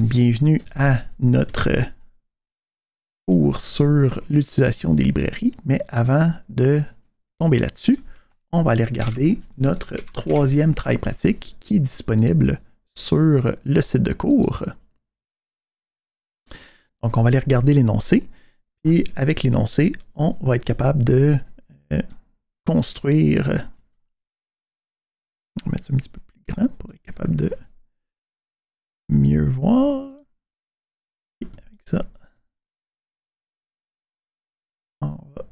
bienvenue à notre cours sur l'utilisation des librairies. Mais avant de tomber là-dessus, on va aller regarder notre troisième travail pratique qui est disponible sur le site de cours. Donc, on va aller regarder l'énoncé. Et avec l'énoncé, on va être capable de euh, construire. On va mettre ça un petit peu plus grand pour être capable de mieux voir. avec ça, on va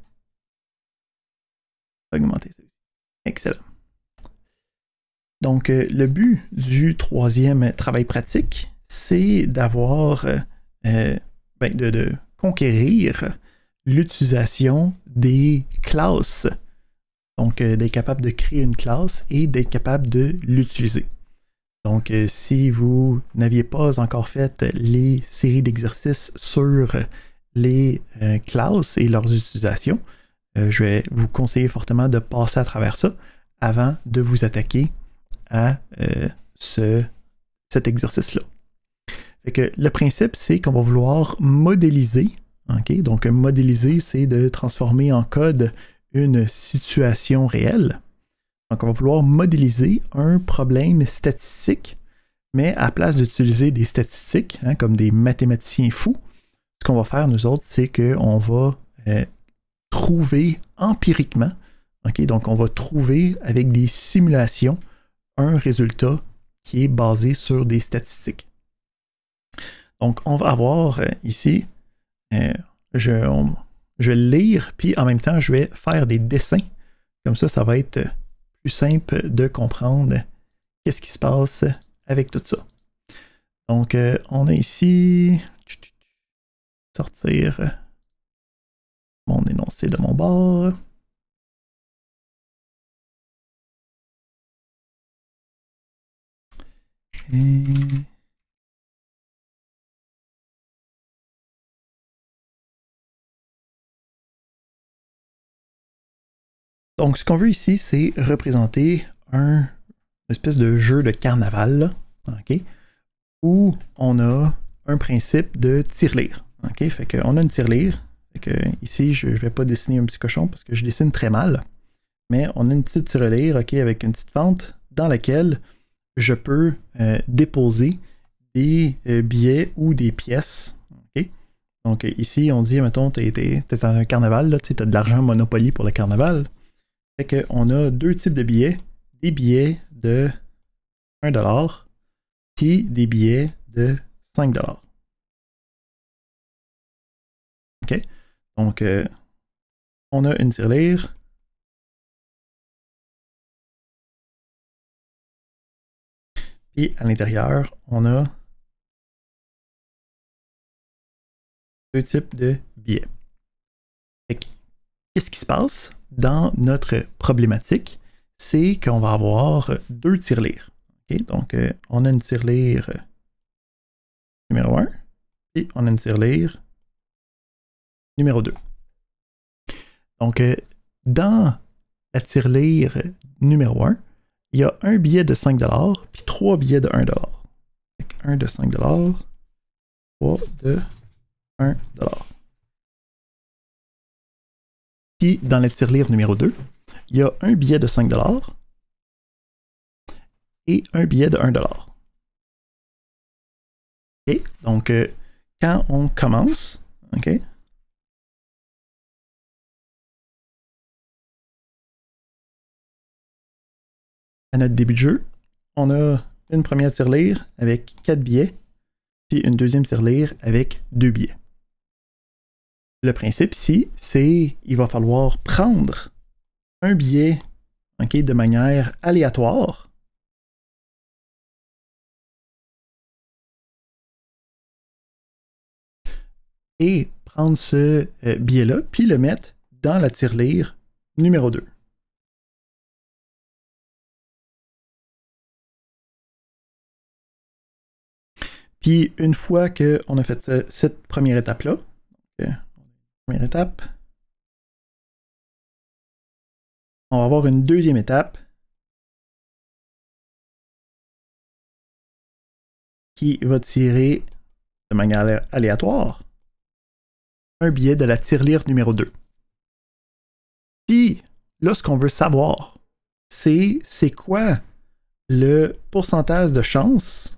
augmenter ça. Excellent. Donc, euh, le but du troisième travail pratique, c'est d'avoir, euh, euh, ben, de, conquérir l'utilisation des classes. Donc, d'être capable de créer une classe et d'être capable de l'utiliser. Donc, euh, si vous n'aviez pas encore fait les séries d'exercices sur les euh, classes et leurs utilisations, euh, je vais vous conseiller fortement de passer à travers ça avant de vous attaquer à cet exercice-là. le principe, c'est qu'on va vouloir modéliser. Donc, modéliser, c'est de transformer en code une situation réelle. Donc, on va vouloir modéliser un problème statistique, mais à place d'utiliser des statistiques, hein, comme des mathématiciens fous, ce qu'on va faire, nous autres, c'est qu'on va euh, trouver empiriquement, donc on va trouver avec des simulations un résultat qui est basé sur des statistiques. Donc, on va avoir euh, ici, euh, je, je vais lire, puis en même temps, je vais faire des dessins. Comme ça, ça va être simple de comprendre qu'est-ce qui se passe avec tout ça. Donc, euh, on a ici sortir mon énoncé de mon bord. Et... Donc, ce qu'on veut ici, c'est représenter un espèce de jeu de carnaval, OK? Où on a un principe de tirelire. OK? Fait qu'on a une tirelire. ici, je ne vais pas dessiner un petit cochon parce que je dessine très mal. Mais on a une petite tirelire, OK, avec une petite fente dans laquelle je peux euh, déposer des euh, billets ou des pièces. Donc ici, on dit, mettons, tu es, es, dans un carnaval, tu as de l'argent Monopoly pour le carnaval. C'est qu'on a deux types de billets. Des billets de 1$ et des billets de 5$. OK. Donc, euh, on a une tirelire. Et à l'intérieur, on a deux types de billets. Qu'est-ce qui se passe? dans notre problématique, c'est qu'on va avoir deux tirelires. Donc, euh, on a une tirelire numéro 1 et on a une tirelire numéro 2. Donc, euh, dans la tirelire numéro 1, il y a un billet de 5 puis trois billets de 1 Un de 5 3 de 1 puis dans le tirelire numéro 2, il y a un billet de 5 et un billet de 1 Et Donc, euh, quand on commence, OK? À notre début de jeu, on a une première tirelire avec 4 billets, puis une deuxième tirelire avec 2 billets. Le principe ici, c'est il va falloir prendre un billet de manière aléatoire. Et prendre ce euh, billet-là, puis le mettre dans la tirelire numéro 2. Puis une fois qu'on a fait cette première étape-là, Première étape. On va avoir une deuxième étape qui va tirer de manière aléatoire un billet de la tirelire numéro 2. Puis, là, ce qu'on veut savoir, c'est c'est quoi le pourcentage de chance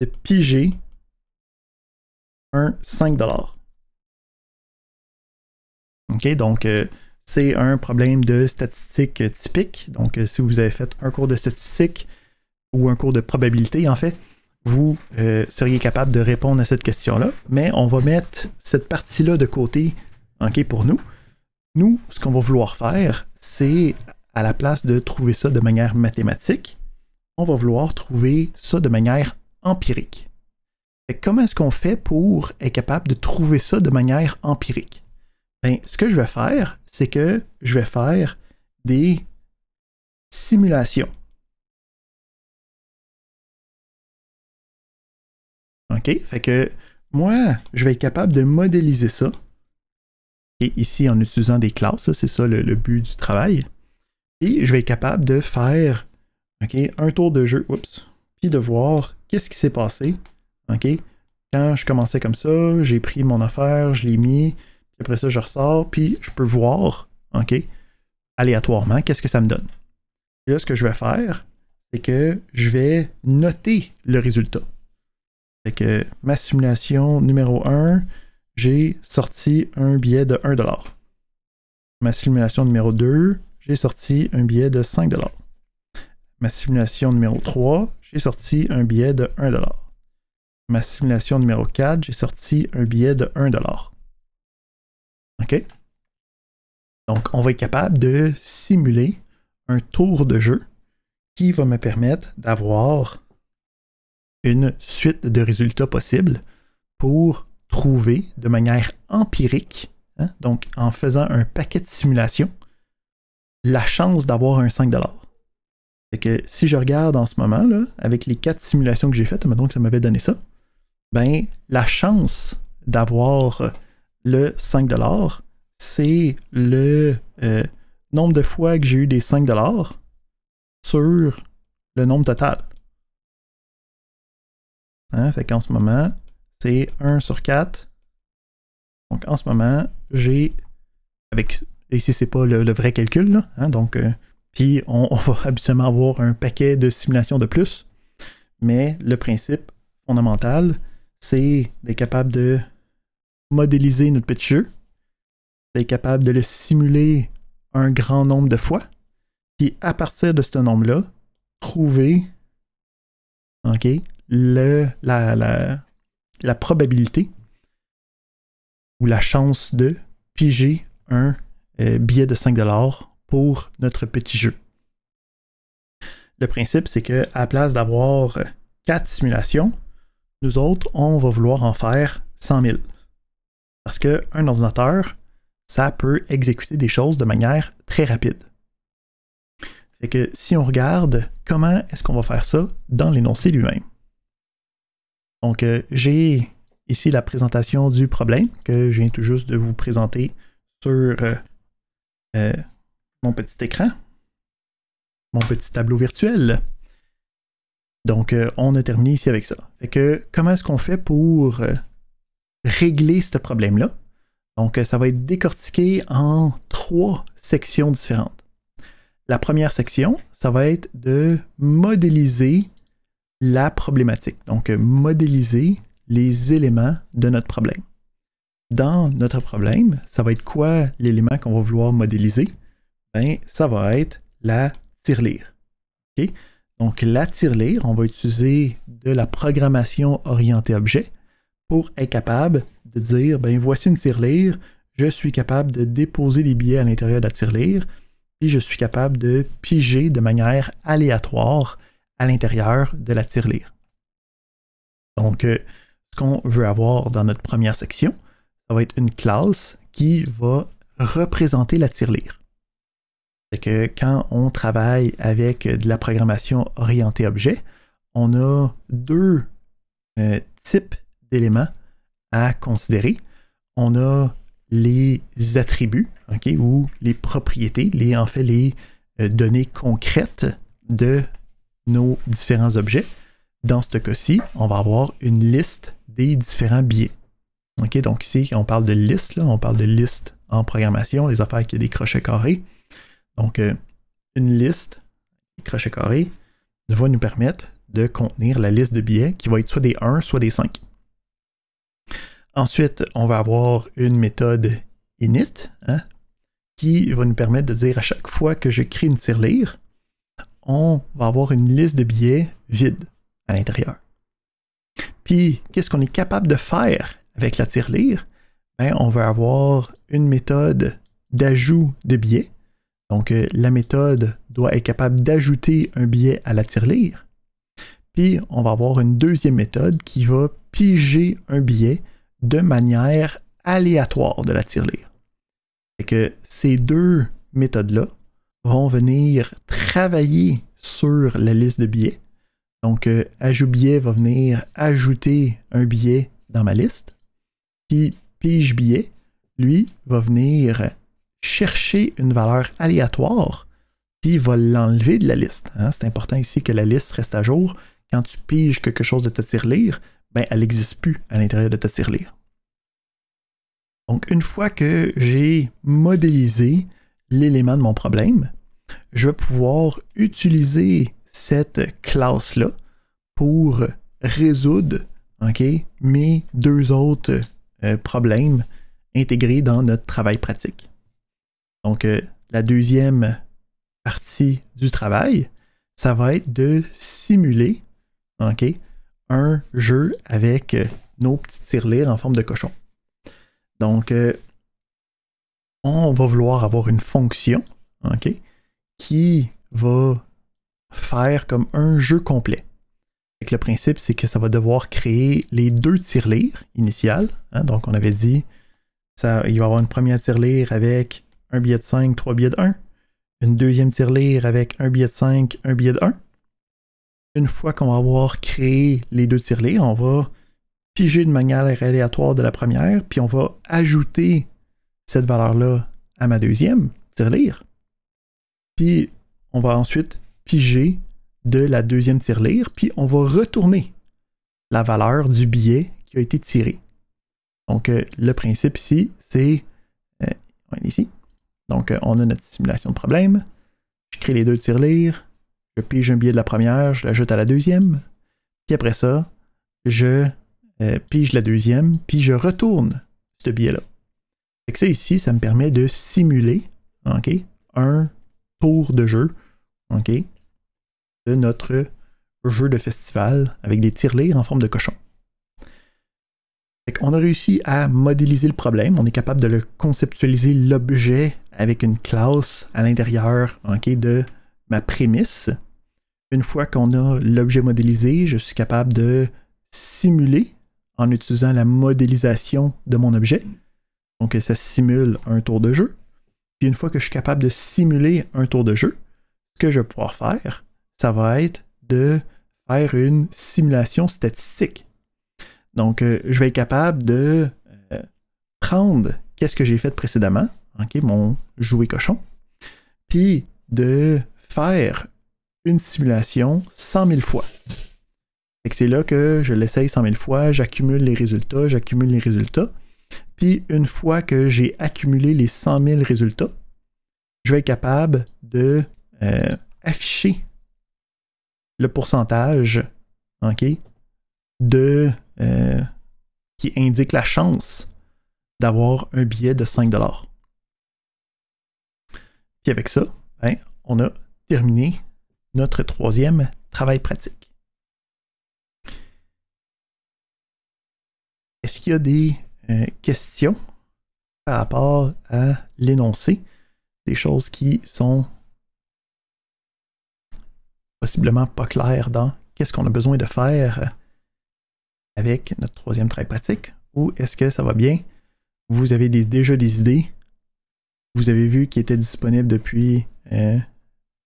de piger un 5 OK, donc euh, c'est un problème de statistique typique. Donc, euh, si vous avez fait un cours de statistique ou un cours de probabilité, en fait, vous euh, seriez capable de répondre à cette question-là. Mais on va mettre cette partie-là de côté ok, pour nous. Nous, ce qu'on va vouloir faire, c'est à la place de trouver ça de manière mathématique, on va vouloir trouver ça de manière empirique comment est-ce qu'on fait pour être capable de trouver ça de manière empirique? Ben, ce que je vais faire, c'est que je vais faire des simulations. OK? Fait que moi, je vais être capable de modéliser ça. Et ici, en utilisant des classes, c'est ça le, but du travail. Et je vais être capable de faire un tour de jeu, puis de voir qu'est-ce qui s'est passé OK? Quand je commençais comme ça, j'ai pris mon affaire, je l'ai mis, après ça, je ressors, puis je peux voir, OK, aléatoirement, qu'est-ce que ça me donne. Et là, ce que je vais faire, c'est que je vais noter le résultat. Fait que ma simulation numéro 1, j'ai sorti un billet de 1$. Ma simulation numéro 2, j'ai sorti un billet de 5$. Ma simulation numéro 3, j'ai sorti un billet de 1$ ma simulation numéro 4, j'ai sorti un billet de 1 OK? Donc, on va être capable de simuler un tour de jeu qui va me permettre d'avoir une suite de résultats possibles pour trouver de manière empirique, hein, donc en faisant un paquet de simulations, la chance d'avoir un 5 Fait que si je regarde en ce moment, là, avec les quatre simulations que j'ai faites, maintenant que ça m'avait donné ça, ben, la chance d'avoir le 5 c'est le euh, nombre de fois que j'ai eu des 5 sur le nombre total. Hein? qu'en ce moment, c'est 1 sur 4. Donc en ce moment, j'ai avec ici c'est pas le, vrai calcul, hein, donc euh, puis on, on, va habituellement avoir un paquet de simulations de plus, mais le principe fondamental, c'est d'être capable de modéliser notre petit jeu, d'être capable de le simuler un grand nombre de fois, puis à partir de ce nombre-là, trouver la, la, probabilité ou la chance de piger un euh, billet de 5$ pour notre petit jeu. Le principe, c'est que à place d'avoir euh, quatre simulations, autres, on va vouloir en faire 100 000. Parce qu'un ordinateur, ça peut exécuter des choses de manière très rapide. Fait que si on regarde comment est-ce qu'on va faire ça dans l'énoncé lui-même. Donc, euh, j'ai ici la présentation du problème que je viens tout juste de vous présenter sur euh, euh, mon petit écran, mon petit tableau virtuel. Donc, euh, on a terminé ici avec ça. que, comment est-ce qu'on fait pour euh, régler ce problème-là? Donc, euh, ça va être décortiqué en trois sections différentes. La première section, ça va être de modéliser la problématique. Donc, modéliser les éléments de notre problème. Dans notre problème, ça va être quoi l'élément qu'on va vouloir modéliser? Ben, ça va être la tirelire. OK? Donc, la tirelire, on va utiliser de la programmation orientée objet pour être capable de dire, ben voici une tirelire, je suis capable de déposer des billets à l'intérieur de la tirelire, puis je suis capable de piger de manière aléatoire à l'intérieur de la tirelire. Donc, euh, ce qu'on veut avoir dans notre première section, ça va être une classe qui va représenter la tirelire que quand on travaille avec de la programmation orientée objet, on a deux euh, types d'éléments à considérer. On a les attributs, ou les propriétés, les, en fait les euh, données concrètes de nos différents objets. Dans ce cas-ci, on va avoir une liste des différents biais. donc ici, on parle de liste, on parle de liste en programmation, les affaires qui ont des crochets carrés. Donc, euh, une liste, crochet carré, va nous permettre de contenir la liste de billets qui va être soit des 1, soit des 5. Ensuite, on va avoir une méthode init hein, qui va nous permettre de dire à chaque fois que je crée une tirelire, on va avoir une liste de billets vide à l'intérieur. Puis, qu'est-ce qu'on est capable de faire avec la tirelire? Ben, on va avoir une méthode d'ajout de billets donc, euh, la méthode doit être capable d'ajouter un billet à la tirelire. Puis, on va avoir une deuxième méthode qui va piger un billet de manière aléatoire de la tirelire. Et que ces deux méthodes-là vont venir travailler sur la liste de billets. Donc, euh, ajout billet va venir ajouter un billet dans ma liste. Puis, pige billet, lui, va venir chercher une valeur aléatoire qui va l'enlever de la liste. Hein. C'est important ici que la liste reste à jour. Quand tu piges quelque chose de ta tirelire, ben, elle n'existe plus à l'intérieur de ta tirelire. Donc, une fois que j'ai modélisé l'élément de mon problème, je vais pouvoir utiliser cette classe-là pour résoudre mes deux autres euh, problèmes intégrés dans notre travail pratique. Donc, euh, la deuxième partie du travail, ça va être de simuler ok, un jeu avec euh, nos petits tirelires en forme de cochon. Donc, euh, on va vouloir avoir une fonction ok, qui va faire comme un jeu complet. le principe, c'est que ça va devoir créer les deux tirelires initiales. Hein, donc, on avait dit, ça, il va y avoir une première tirelire avec un billet de 5, 3 billets de 1. Une deuxième tirelire avec un billet de 5, un billet de 1. Une fois qu'on va avoir créé les deux tirelires, on va piger de manière aléatoire de la première, puis on va ajouter cette valeur-là à ma deuxième tirelire. Puis on va ensuite piger de la deuxième tirelire, puis on va retourner la valeur du billet qui a été tiré. Donc, euh, le principe ici, c'est. Euh, ici. Donc, euh, on a notre simulation de problème. Je crée les deux tirelires. Je pige un billet de la première, je l'ajoute à la deuxième. Puis après ça, je euh, pige la deuxième, puis je retourne ce billet-là. Et ça ici, ça me permet de simuler un tour de jeu de notre jeu de festival avec des tirelires en forme de cochon. on a réussi à modéliser le problème, on est capable de le conceptualiser l'objet avec une classe à l'intérieur de ma prémisse. Une fois qu'on a l'objet modélisé, je suis capable de simuler en utilisant la modélisation de mon objet. Donc ça simule un tour de jeu. Puis une fois que je suis capable de simuler un tour de jeu, ce que je vais pouvoir faire, ça va être de faire une simulation statistique. Donc euh, je vais être capable de euh, prendre qu'est-ce que j'ai fait précédemment, mon jouet cochon, puis de faire une simulation 100 000 fois. c'est là que je l'essaye 100 000 fois, j'accumule les résultats, j'accumule les résultats. Puis une fois que j'ai accumulé les 100 000 résultats, je vais être capable de euh, afficher le pourcentage de, euh, qui indique la chance d'avoir un billet de 5 puis avec ça, ben, on a terminé notre troisième travail pratique. Est-ce qu'il y a des euh, questions par rapport à l'énoncé, des choses qui sont possiblement pas claires dans qu'est-ce qu'on a besoin de faire avec notre troisième travail pratique, ou est-ce que ça va bien? Vous avez déjà des idées, vous avez vu qui était disponible depuis euh,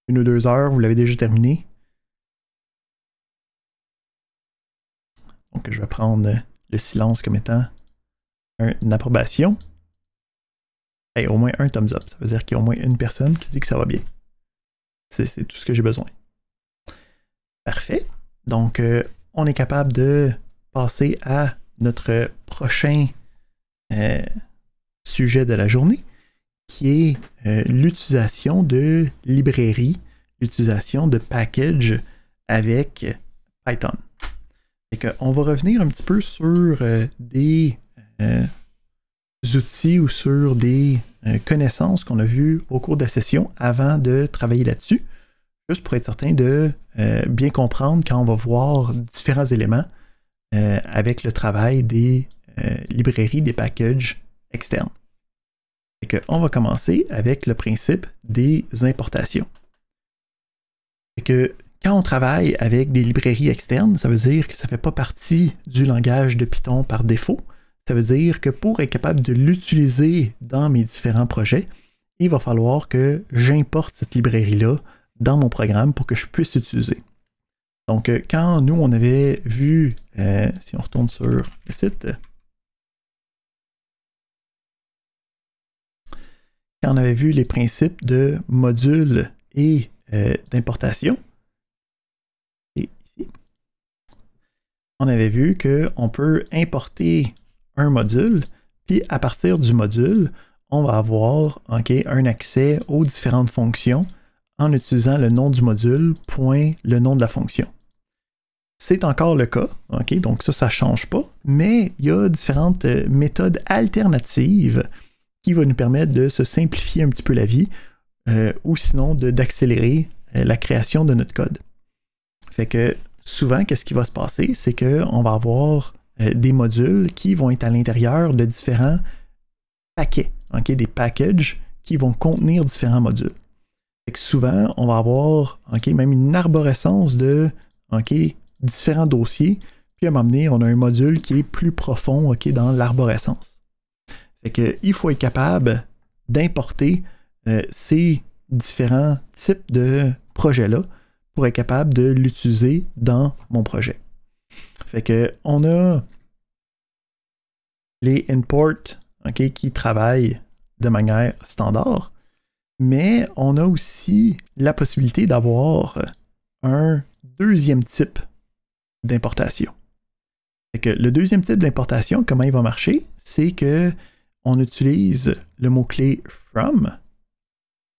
une ou deux heures. Vous l'avez déjà terminé. Donc, je vais prendre euh, le silence comme étant une approbation. Et au moins un thumbs up. Ça veut dire qu'il y a au moins une personne qui dit que ça va bien. C'est tout ce que j'ai besoin. Parfait. Donc, euh, on est capable de passer à notre prochain sujet de la journée qui est euh, l'utilisation de librairies, l'utilisation de packages avec Python. on va revenir un petit peu sur euh, des euh, outils ou sur des connaissances qu'on a vues au cours de la session avant de travailler là-dessus, juste pour être certain de bien comprendre quand on va voir différents éléments avec le travail des librairies, des packages externes que on va commencer avec le principe des importations. Et que quand on travaille avec des librairies externes, ça veut dire que ça ne fait pas partie du langage de Python par défaut. Ça veut dire que pour être capable de l'utiliser dans mes différents projets, il va falloir que j'importe cette librairie-là dans mon programme pour que je puisse l'utiliser. Donc, euh, quand nous, on avait vu, euh, si on retourne sur le site, on avait vu les principes de module et euh, d'importation, et on avait vu qu'on peut importer un module, puis à partir du module, on va avoir un accès aux différentes fonctions en utilisant le nom du module, point le nom de la fonction. C'est encore le cas, donc ça, ça ne change pas, mais il y a différentes euh, méthodes alternatives va nous permettre de se simplifier un petit peu la vie euh, ou sinon d'accélérer euh, la création de notre code. Fait que souvent, qu'est-ce qui va se passer? C'est qu'on va avoir euh, des modules qui vont être à l'intérieur de différents paquets, des packages qui vont contenir différents modules. souvent, on va avoir même une arborescence de différents dossiers, puis à un moment donné, on a un module qui est plus profond dans l'arborescence. Fait que, il faut être capable d'importer euh, ces différents types de projets-là pour être capable de l'utiliser dans mon projet. Fait que on a les imports qui travaillent de manière standard, mais on a aussi la possibilité d'avoir un deuxième type d'importation. Que le deuxième type d'importation, comment il va marcher, c'est que on utilise le mot-clé from.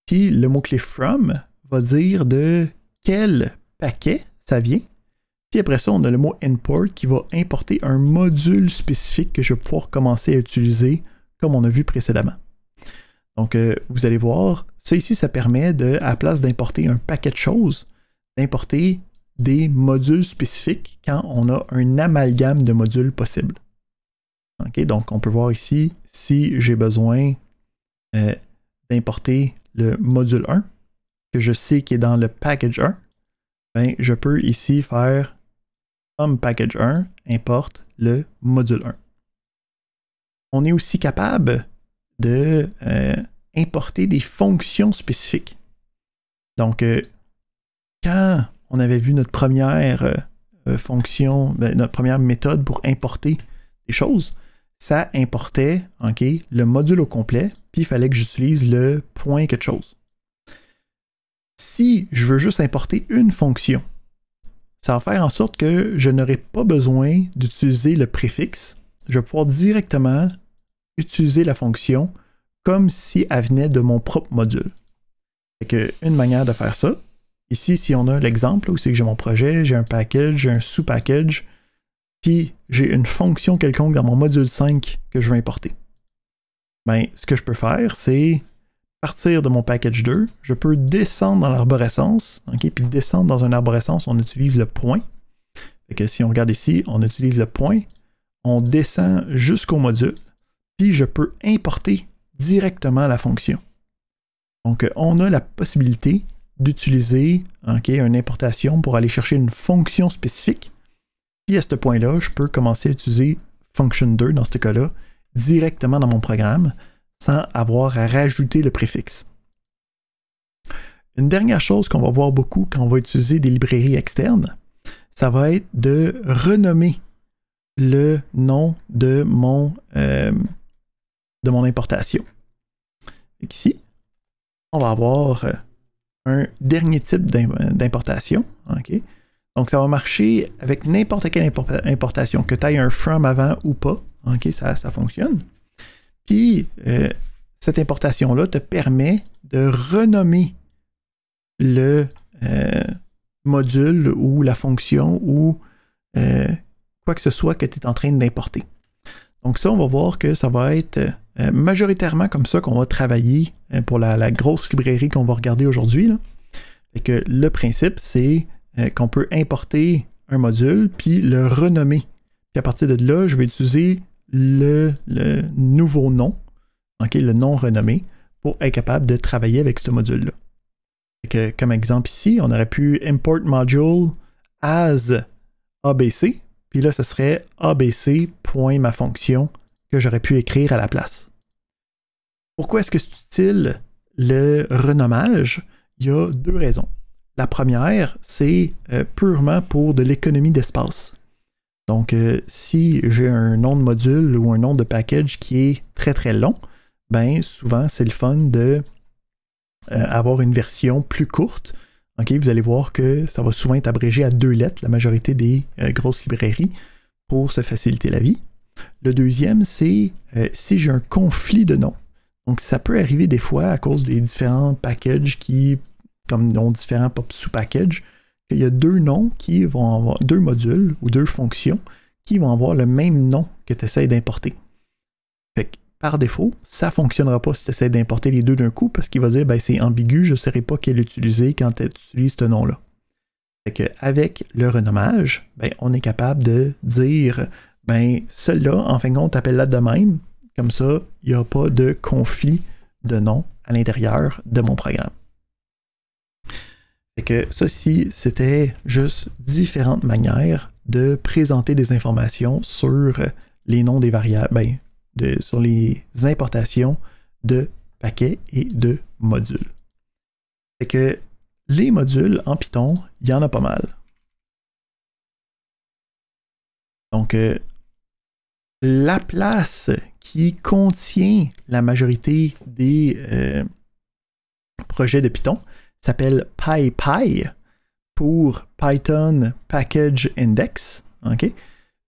Puis le mot-clé from va dire de quel paquet ça vient. Puis après ça, on a le mot import qui va importer un module spécifique que je vais pouvoir commencer à utiliser comme on a vu précédemment. Donc, euh, vous allez voir, ça ici, ça permet de, à la place d'importer un paquet de choses, d'importer des modules spécifiques quand on a un amalgame de modules possibles donc, on peut voir ici si j'ai besoin euh, d'importer le module 1 que je sais qui est dans le package 1. Ben, je peux ici faire comme package 1 importe le module 1. On est aussi capable d'importer euh, importer des fonctions spécifiques. Donc, euh, quand on avait vu notre première fonction, ben, notre première méthode pour importer des choses, ça importait le module au complet, puis il fallait que j'utilise le point quelque chose. Si je veux juste importer une fonction, ça va faire en sorte que je n'aurai pas besoin d'utiliser le préfixe. Je vais pouvoir directement utiliser la fonction comme si elle venait de mon propre module. Que une manière de faire ça, ici, si on a l'exemple, où c'est que j'ai mon projet, j'ai un package, j'ai un sous-package, puis j'ai une fonction quelconque dans mon module 5 que je veux importer. Ben, ce que je peux faire, c'est partir de mon package 2, je peux descendre dans l'arborescence, puis descendre dans une arborescence, on utilise le point. si on regarde ici, on utilise le point, on descend jusqu'au module, puis je peux importer directement la fonction. Donc, on a la possibilité d'utiliser une importation pour aller chercher une fonction spécifique puis à ce point-là, je peux commencer à utiliser function 2 dans ce cas-là directement dans mon programme sans avoir à rajouter le préfixe. Une dernière chose qu'on va voir beaucoup quand on va utiliser des librairies externes, ça va être de renommer le nom de mon, euh, de mon importation. Ici, on va avoir euh, un dernier type d'importation. Donc, ça va marcher avec n'importe quelle importation, que tu ailles un from avant ou pas. OK, ça, ça fonctionne. Puis, euh, cette importation-là te permet de renommer le euh, module ou la fonction ou euh, quoi que ce soit que tu es en train d'importer. Donc ça, on va voir que ça va être majoritairement comme ça qu'on va travailler pour la, grosse librairie qu'on va regarder aujourd'hui. et que le principe, c'est euh, qu'on peut importer un module, puis le renommer. Puis à partir de là, je vais utiliser le, nouveau nom, le nom renommé, pour être capable de travailler avec ce module-là. Comme exemple ici, on aurait pu import module as abc, puis là, ce serait fonction que j'aurais pu écrire à la place. Pourquoi est-ce que c'est utile le renommage? Il y a deux raisons. La première, c'est euh, purement pour de l'économie d'espace. Donc, euh, si j'ai un nom de module ou un nom de package qui est très très long, ben souvent c'est le fun de euh, avoir une version plus courte. ok vous allez voir que ça va souvent être abrégé à deux lettres, la majorité des grosses librairies, pour se faciliter la vie. Le deuxième, c'est si j'ai un conflit de noms. Donc, ça peut arriver des fois à cause des différents packages qui comme nom différents sous package il y a deux noms qui vont avoir, deux modules ou deux fonctions qui vont avoir le même nom que tu essaies d'importer. par défaut, ça ne fonctionnera pas si tu essaies d'importer les deux d'un coup parce qu'il va dire ben, c'est ambigu, je ne saurais pas quel utiliser quand tu utilises ce nom-là. Fait avec le renommage, ben, on est capable de dire ben, celui-là, en fin de compte, appelles la de même. Comme ça, il n'y a pas de conflit de nom à l'intérieur de mon programme que ceci, c'était juste différentes manières de présenter des informations sur les noms des variables, ben, de, sur les importations de paquets et de modules. C'est que les modules en Python, il y en a pas mal. Donc, euh, la place qui contient la majorité des euh, projets de Python, s'appelle PyPy pour Python Package Index. OK?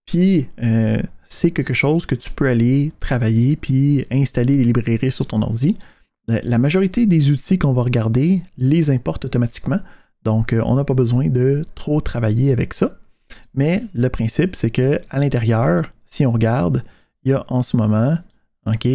Puis, euh, c'est quelque chose que tu peux aller travailler puis installer des librairies sur ton ordi. Euh, la majorité des outils qu'on va regarder les importent automatiquement. Donc, euh, on n'a pas besoin de trop travailler avec ça. Mais le principe, c'est que à l'intérieur, si on regarde, il y a en ce moment, OK,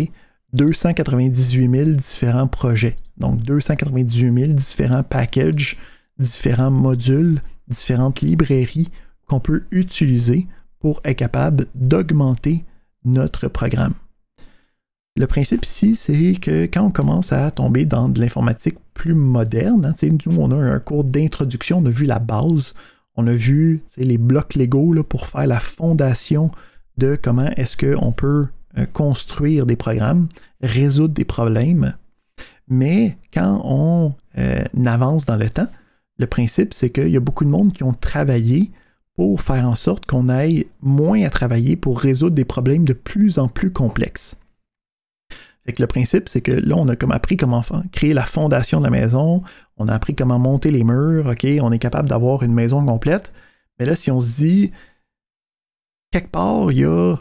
298 000 différents projets. Donc 298 000 différents packages, différents modules, différentes librairies qu'on peut utiliser pour être capable d'augmenter notre programme. Le principe ici, c'est que quand on commence à tomber dans de l'informatique plus moderne, hein, nous, on a un cours d'introduction, on a vu la base, on a vu les blocs Lego pour faire la fondation de comment est-ce qu'on peut euh, construire des programmes, résoudre des problèmes. Mais quand on euh, avance dans le temps, le principe, c'est qu'il y a beaucoup de monde qui ont travaillé pour faire en sorte qu'on aille moins à travailler pour résoudre des problèmes de plus en plus complexes. le principe, c'est que là, on a comme appris comment créer la fondation de la maison, on a appris comment monter les murs, OK, on est capable d'avoir une maison complète. Mais là, si on se dit, quelque part, il y a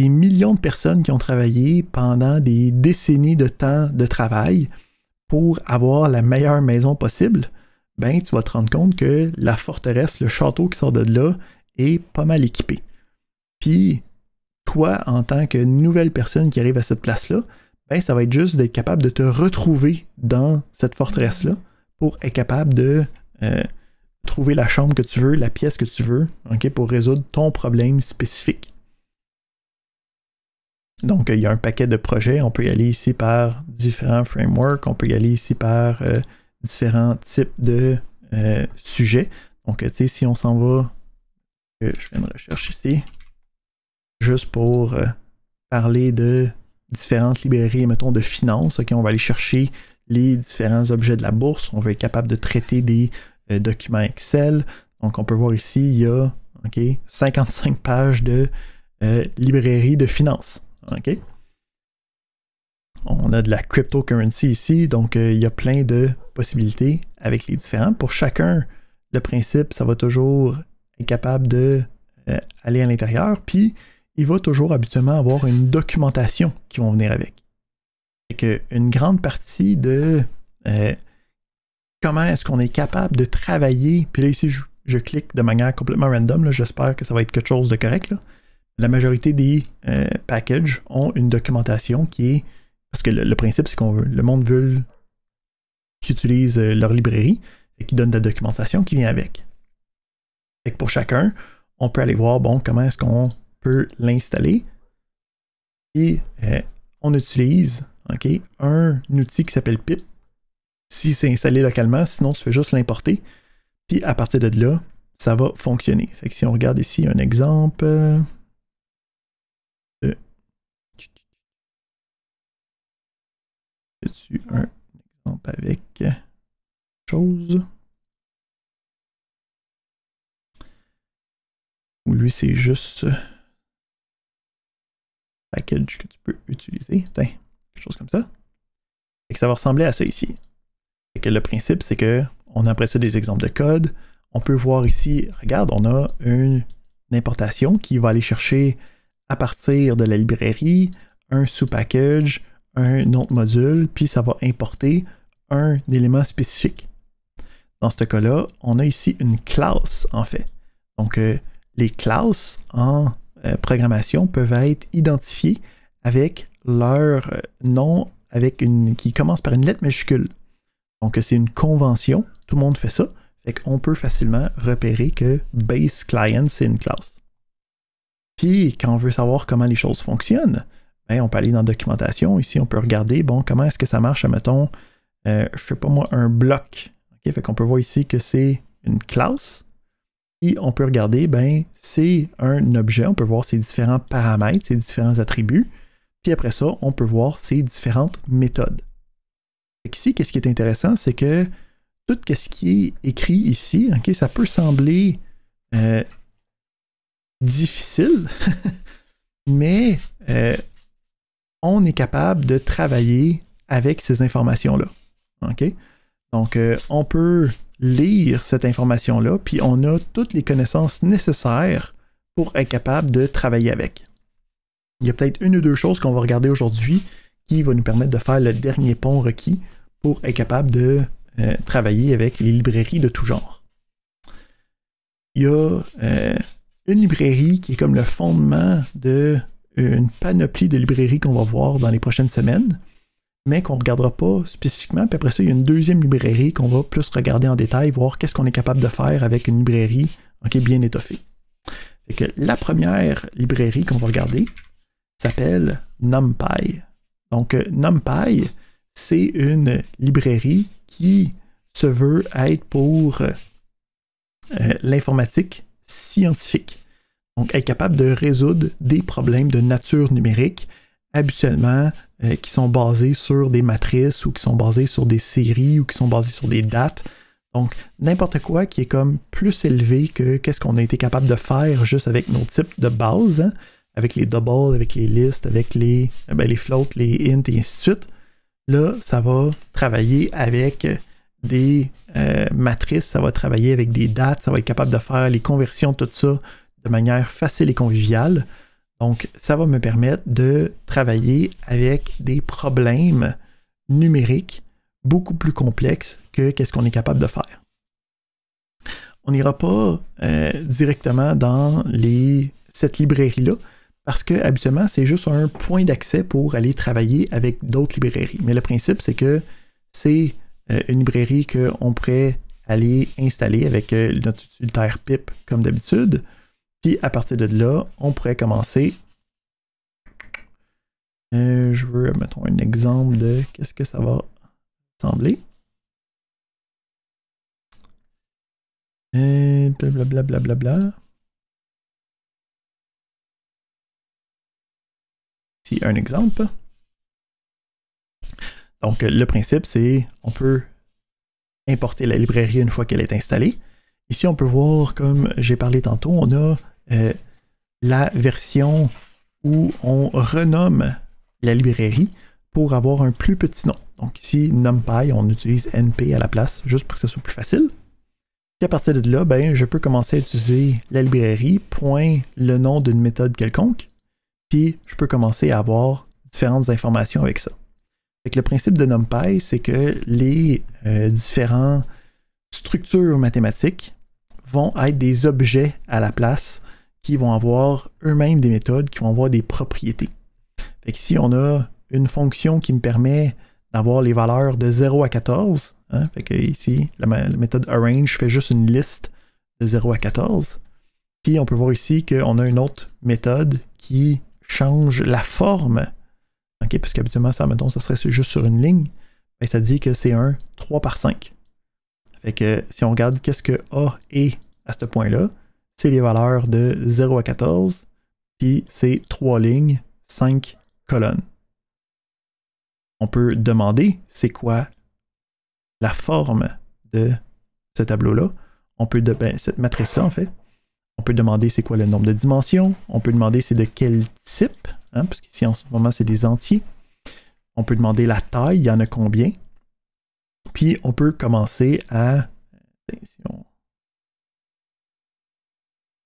des millions de personnes qui ont travaillé pendant des décennies de temps de travail pour avoir la meilleure maison possible, ben tu vas te rendre compte que la forteresse, le château qui sort de là est pas mal équipé. Puis toi, en tant que nouvelle personne qui arrive à cette place-là, ben ça va être juste d'être capable de te retrouver dans cette forteresse-là pour être capable de euh, trouver la chambre que tu veux, la pièce que tu veux, ok, pour résoudre ton problème spécifique. Donc, il y a un paquet de projets. On peut y aller ici par différents frameworks. On peut y aller ici par euh, différents types de euh, sujets. Donc, tu sais, si on s'en va, je fais une recherche ici, juste pour euh, parler de différentes librairies, mettons, de finances. OK, on va aller chercher les différents objets de la bourse. On va être capable de traiter des documents Excel. Donc, on peut voir ici, il y a 55 pages de librairies de finances. OK? On a de la cryptocurrency ici, donc euh, il y a plein de possibilités avec les différents. Pour chacun, le principe, ça va toujours être capable d'aller euh, à l'intérieur, puis il va toujours habituellement avoir une documentation qui vont venir avec. Et que une grande partie de euh, comment est-ce qu'on est capable de travailler, puis là ici je, clique de manière complètement random, j'espère que ça va être quelque chose de correct, la majorité des euh, packages ont une documentation qui est. Parce que le, principe, c'est qu'on veut. Le monde veut qu'ils utilisent euh, leur librairie et qui donne de la documentation qui vient avec. Fait pour chacun, on peut aller voir bon, comment est-ce qu'on peut l'installer. Et euh, on utilise ok un outil qui s'appelle pip. Si c'est installé localement, sinon tu fais juste l'importer. Puis à partir de là, ça va fonctionner. Fait si on regarde ici un exemple. as un exemple avec chose? Ou lui, c'est juste package que tu peux utiliser. quelque chose comme ça. Et que ça va ressembler à ça ici. Et que le principe, c'est que on a après ça des exemples de code. On peut voir ici, regarde, on a une importation qui va aller chercher à partir de la librairie un sous-package un autre module, puis ça va importer un élément spécifique. Dans ce cas-là, on a ici une classe, en fait. Donc, euh, les classes en euh, programmation peuvent être identifiées avec leur euh, nom avec une, qui commence par une lettre majuscule. Donc, c'est une convention. Tout le monde fait ça. Fait qu'on peut facilement repérer que BaseClient, c'est une classe. Puis, quand on veut savoir comment les choses fonctionnent, Hein, on peut aller dans documentation. Ici, on peut regarder, bon, comment est-ce que ça marche, mettons, euh, je sais pas moi, un bloc. On fait qu'on peut voir ici que c'est une classe. Puis, on peut regarder, ben, c'est un objet. On peut voir ses différents paramètres, ses différents attributs. Puis après ça, on peut voir ses différentes méthodes. ici, qu'est-ce qui est intéressant, c'est que tout ce qui est écrit ici, ça peut sembler euh, difficile, mais euh, on est capable de travailler avec ces informations-là. OK? Donc, euh, on peut lire cette information-là, puis on a toutes les connaissances nécessaires pour être capable de travailler avec. Il y a peut-être une ou deux choses qu'on va regarder aujourd'hui qui va nous permettre de faire le dernier pont requis pour être capable de euh, travailler avec les librairies de tout genre. Il y a euh, une librairie qui est comme le fondement de une panoplie de librairies qu'on va voir dans les prochaines semaines, mais qu'on ne regardera pas spécifiquement. Puis après ça, il y a une deuxième librairie qu'on va plus regarder en détail, voir qu'est-ce qu'on est capable de faire avec une librairie est bien étoffée. la première librairie qu'on va regarder s'appelle NumPy. Donc, euh, NumPy, c'est une librairie qui se veut être pour euh, l'informatique scientifique donc être capable de résoudre des problèmes de nature numérique, habituellement euh, qui sont basés sur des matrices ou qui sont basés sur des séries ou qui sont basés sur des dates. Donc, n'importe quoi qui est comme plus élevé que qu'est-ce qu'on a été capable de faire juste avec nos types de base, hein, avec les doubles, avec les listes, avec les, eh ben, les floats, les int et ainsi de suite. Là, ça va travailler avec des euh, matrices, ça va travailler avec des dates, ça va être capable de faire les conversions, tout ça de manière facile et conviviale. Donc, ça va me permettre de travailler avec des problèmes numériques beaucoup plus complexes que qu'est-ce qu'on est capable de faire. On n'ira pas euh, directement dans les, cette librairie-là parce que habituellement, c'est juste un point d'accès pour aller travailler avec d'autres librairies. Mais le principe, c'est que c'est euh, une librairie qu'on pourrait aller installer avec euh, notre utilitaire PIP comme d'habitude. Puis à partir de là, on pourrait commencer. Euh, je veux, mettons, un exemple de qu'est-ce que ça va sembler. Euh, blablabla. Bla Ici, un exemple. Donc, le principe, c'est on peut importer la librairie une fois qu'elle est installée. Ici, on peut voir, comme j'ai parlé tantôt, on a euh, la version où on renomme la librairie pour avoir un plus petit nom. Donc ici, NumPy, on utilise NP à la place, juste pour que ce soit plus facile. Puis à partir de là, ben, je peux commencer à utiliser la librairie, point le nom d'une méthode quelconque, puis je peux commencer à avoir différentes informations avec ça. le principe de NumPy, c'est que les euh, différentes structures mathématiques vont être des objets à la place qui vont avoir eux-mêmes des méthodes, qui vont avoir des propriétés. Fait si on a une fonction qui me permet d'avoir les valeurs de 0 à 14, hein, fait que ici, la, méthode arrange fait juste une liste de 0 à 14. Puis on peut voir ici qu'on a une autre méthode qui change la forme. OK, parce qu'habituellement, ça, mettons, ça serait juste sur une ligne. Ben, ça dit que c'est un 3 par 5. Fait que si on regarde qu'est-ce que A est à ce point-là, c'est les valeurs de 0 à 14, puis c'est 3 lignes, 5 colonnes. On peut demander c'est quoi la forme de ce tableau-là. On peut ben, cette matrice-là, en fait. On peut demander c'est quoi le nombre de dimensions. On peut demander c'est de quel type, hein, parce en ce moment c'est des entiers. On peut demander la taille, il y en a combien. Puis on peut commencer à. Ben,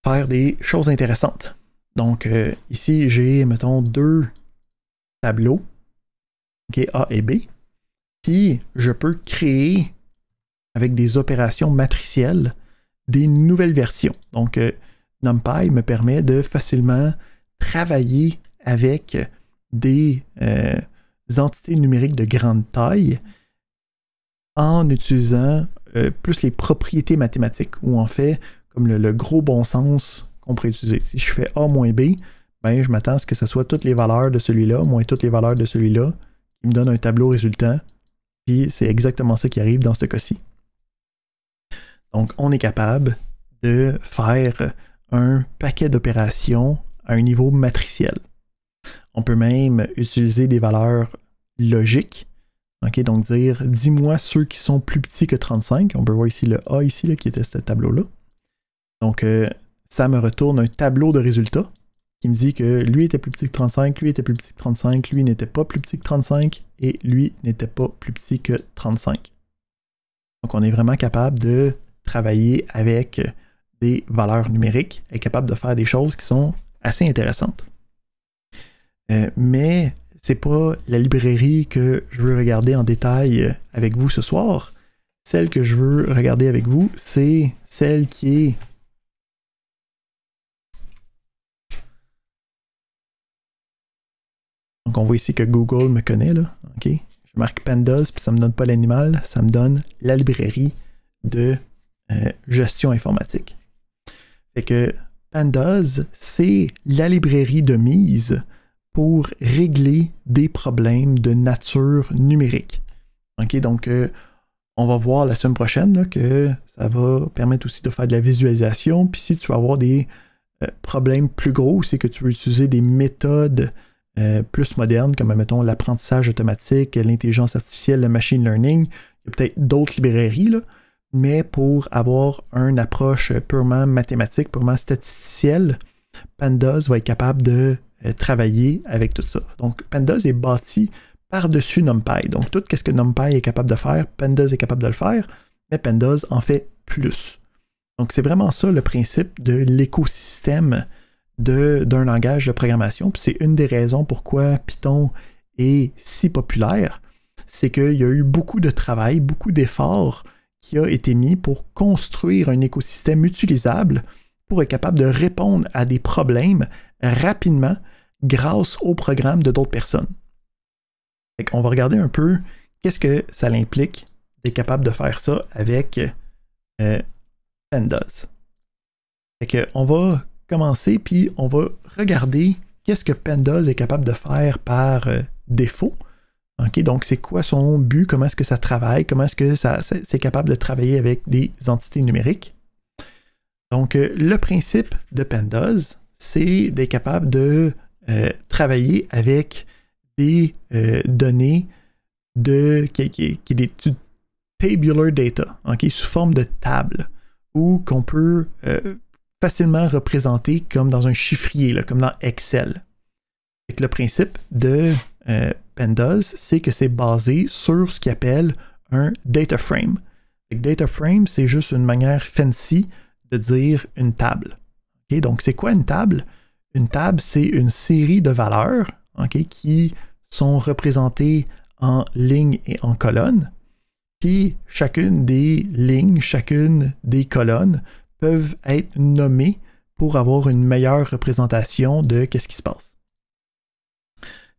faire des choses intéressantes. Donc euh, ici, j'ai, mettons, deux tableaux, A et B. Puis je peux créer avec des opérations matricielles des nouvelles versions. Donc euh, NumPy me permet de facilement travailler avec des euh, entités numériques de grande taille en utilisant plus les propriétés mathématiques, ou en fait, comme le, gros bon sens qu'on pourrait utiliser. Si je fais A moins B, ben, je m'attends à ce que ce soit toutes les valeurs de celui-là, moins toutes les valeurs de celui-là, qui me donne un tableau résultant. Puis c'est exactement ça qui arrive dans ce cas-ci. Donc, on est capable de faire un paquet d'opérations à un niveau matriciel. On peut même utiliser des valeurs logiques. Ok, donc dire dis-moi ceux qui sont plus petits que 35. On peut voir ici le A ici là, qui était ce tableau-là. Donc, euh, ça me retourne un tableau de résultats qui me dit que lui était plus petit que 35, lui était plus petit que 35, lui n'était pas plus petit que 35 et lui n'était pas plus petit que 35. Donc, on est vraiment capable de travailler avec des valeurs numériques, et capable de faire des choses qui sont assez intéressantes. Euh, mais c'est pas la librairie que je veux regarder en détail avec vous ce soir. Celle que je veux regarder avec vous, c'est celle qui est Donc on voit ici que Google me connaît, là. OK? Je marque pandas, puis ça ne me donne pas l'animal, ça me donne la librairie de euh, gestion informatique. Fait que pandas, c'est la librairie de mise pour régler des problèmes de nature numérique. OK, donc euh, on va voir la semaine prochaine que ça va permettre aussi de faire de la visualisation. Puis si tu vas avoir des euh, problèmes plus gros, c'est que tu veux utiliser des méthodes euh, plus moderne comme mettons l'apprentissage automatique, l'intelligence artificielle, le machine learning. Il y a peut-être d'autres librairies, mais pour avoir une approche purement mathématique, purement statisticielle, Pandas va être capable de euh, travailler avec tout ça. Donc Pandas est bâti par-dessus NumPy. Donc tout ce que NumPy est capable de faire, Pandas est capable de le faire, mais Pandas en fait plus. Donc c'est vraiment ça le principe de l'écosystème d'un langage de programmation. c'est une des raisons pourquoi Python est si populaire, c'est qu'il y a eu beaucoup de travail, beaucoup d'efforts qui a été mis pour construire un écosystème utilisable pour être capable de répondre à des problèmes rapidement grâce aux programmes de d'autres personnes. On va regarder un peu qu'est-ce que ça implique d'être capable de faire ça avec euh, Pandas. on va commencer, puis on va regarder qu'est-ce que Pandas est capable de faire par euh, défaut. donc, c'est quoi son but? Comment est-ce que ça travaille? Comment est-ce que ça, c'est capable de travailler avec des entités numériques? Donc, euh, le principe de Pandas, c'est d'être capable de euh, travailler avec des données de, qui, sont tabular data, sous forme de table, ou qu'on peut facilement représenté comme dans un chiffrier, comme dans Excel. le principe de euh, Pandas, c'est que c'est basé sur ce qu'il appelle un data frame. data frame, c'est juste une manière fancy de dire une table. Donc, c'est quoi une table? Une table, c'est une série de valeurs qui sont représentées en lignes et en colonnes. Puis chacune des lignes, chacune des colonnes peuvent être nommés pour avoir une meilleure représentation de qu'est-ce qui se passe.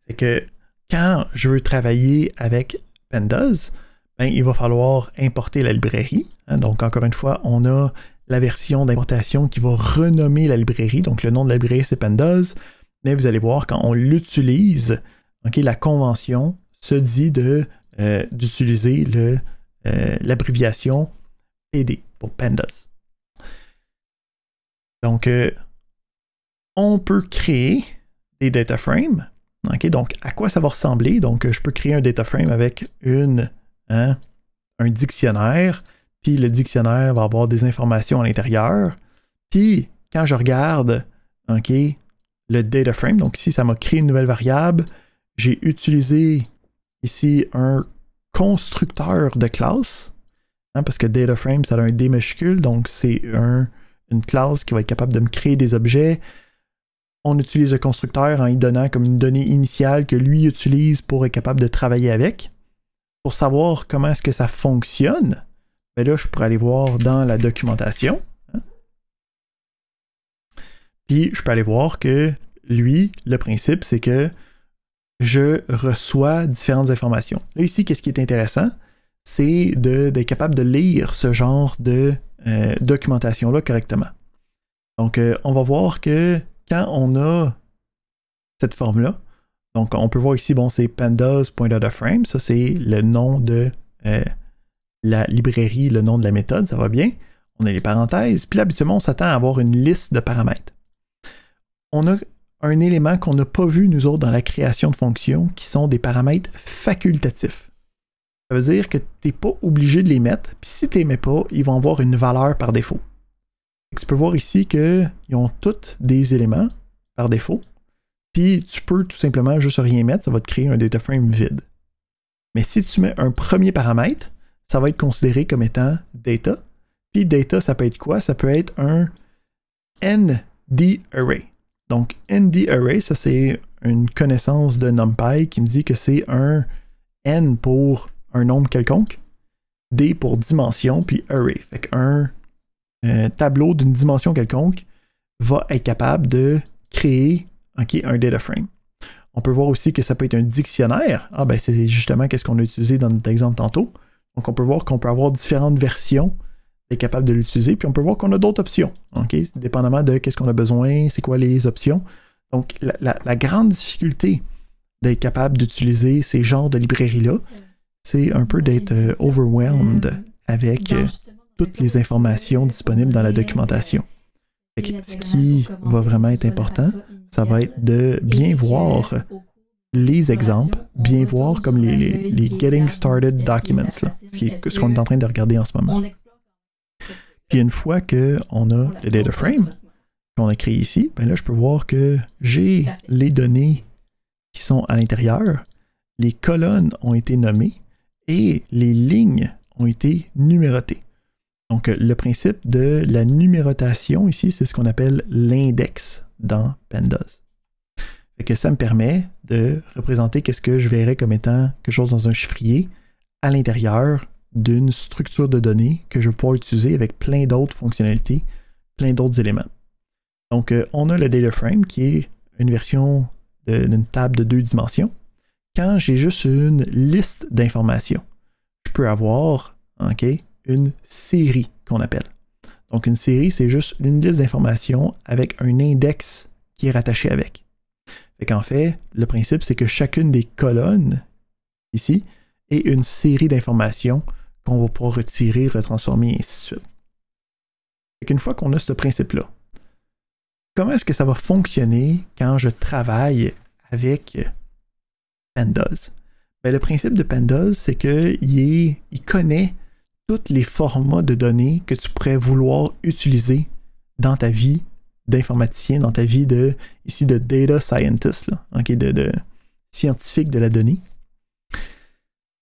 C'est que quand je veux travailler avec Pandas, ben, il va falloir importer la librairie. Hein. donc, encore une fois, on a la version d'importation qui va renommer la librairie. Donc, le nom de la librairie, c'est Pandas. Mais vous allez voir, quand on l'utilise, la convention se dit euh, d'utiliser euh, l'abréviation PD pour Pandas. Donc, euh, on peut créer des data frames. donc, à quoi ça va ressembler? Donc, euh, je peux créer un data frame avec une, hein, un dictionnaire, puis le dictionnaire va avoir des informations à l'intérieur. Puis, quand je regarde le data frame, donc ici, ça m'a créé une nouvelle variable. J'ai utilisé ici un constructeur de classe, hein, parce que data frame, ça a un D donc c'est un une classe qui va être capable de me créer des objets. On utilise le constructeur en lui donnant comme une donnée initiale que lui utilise pour être capable de travailler avec. Pour savoir comment est-ce que ça fonctionne, ben là, je pourrais aller voir dans la documentation. Hein. Puis, je peux aller voir que lui, le principe, c'est que je reçois différentes informations. Là, ici, qu'est-ce qui est intéressant? C'est d'être capable de lire ce genre de euh, documentation-là correctement. Donc, euh, on va voir que quand on a cette forme-là, donc on peut voir ici, bon, c'est pandas.dataframe, ça c'est le nom de euh, la librairie, le nom de la méthode, ça va bien. On a les parenthèses, puis habituellement, on s'attend à avoir une liste de paramètres. On a un élément qu'on n'a pas vu, nous autres, dans la création de fonctions, qui sont des paramètres facultatifs. Ça veut dire que tu n'es pas obligé de les mettre. Puis si tu mets pas, ils vont avoir une valeur par défaut. tu peux voir ici qu'ils ont tous des éléments par défaut. Puis tu peux tout simplement juste rien mettre, ça va te créer un data frame vide. Mais si tu mets un premier paramètre, ça va être considéré comme étant data. Puis data, ça peut être quoi? Ça peut être un ND array. Donc ND ça c'est une connaissance de NumPy qui me dit que c'est un N pour un nombre quelconque, D pour dimension, puis array. Fait euh, tableau d'une dimension quelconque va être capable de créer un data frame. On peut voir aussi que ça peut être un dictionnaire. Ah ben c'est justement ce qu'on a utilisé dans notre exemple tantôt. Donc on peut voir qu'on peut avoir différentes versions être capable de l'utiliser. Puis on peut voir qu'on a d'autres options. OK? Dépendamment de qu'est-ce qu'on a besoin, c'est quoi les options. Donc, la, la grande difficulté d'être capable d'utiliser ces genres de librairies-là, c'est un peu d'être euh, overwhelmed avec euh, toutes les informations disponibles dans la euh, documentation. ce qui va vraiment être important, ça va être de bien voir les exemples, bien voir comme les, Getting Started Documents, là, e ce qu'on est en train de regarder en ce moment. Puis une fois qu'on a le data frame qu'on a créé ici, ben là, je peux voir que j'ai les données qui sont à l'intérieur. Les colonnes ont été nommées et les lignes ont été numérotées. Donc, euh, le principe de la numérotation ici, c'est ce qu'on appelle l'index dans Pandas. que ça me permet de représenter qu'est-ce que je verrais comme étant quelque chose dans un chiffrier à l'intérieur d'une structure de données que je vais utiliser avec plein d'autres fonctionnalités, plein d'autres éléments. Donc, euh, on a le data frame qui est une version d'une table de deux dimensions quand j'ai juste une liste d'informations, je peux avoir une série qu'on appelle. Donc une série, c'est juste une liste d'informations avec un index qui est rattaché avec. En qu'en fait, le principe, c'est que chacune des colonnes, ici, est une série d'informations qu'on va pouvoir retirer, retransformer, et ainsi de suite. Une fois qu'on a ce principe-là, comment est-ce que ça va fonctionner quand je travaille avec Pandas. Ben, le principe de Pandas, c'est qu'il il connaît tous les formats de données que tu pourrais vouloir utiliser dans ta vie d'informaticien, dans ta vie de, ici, de data scientist, là, de, scientifique de la donnée.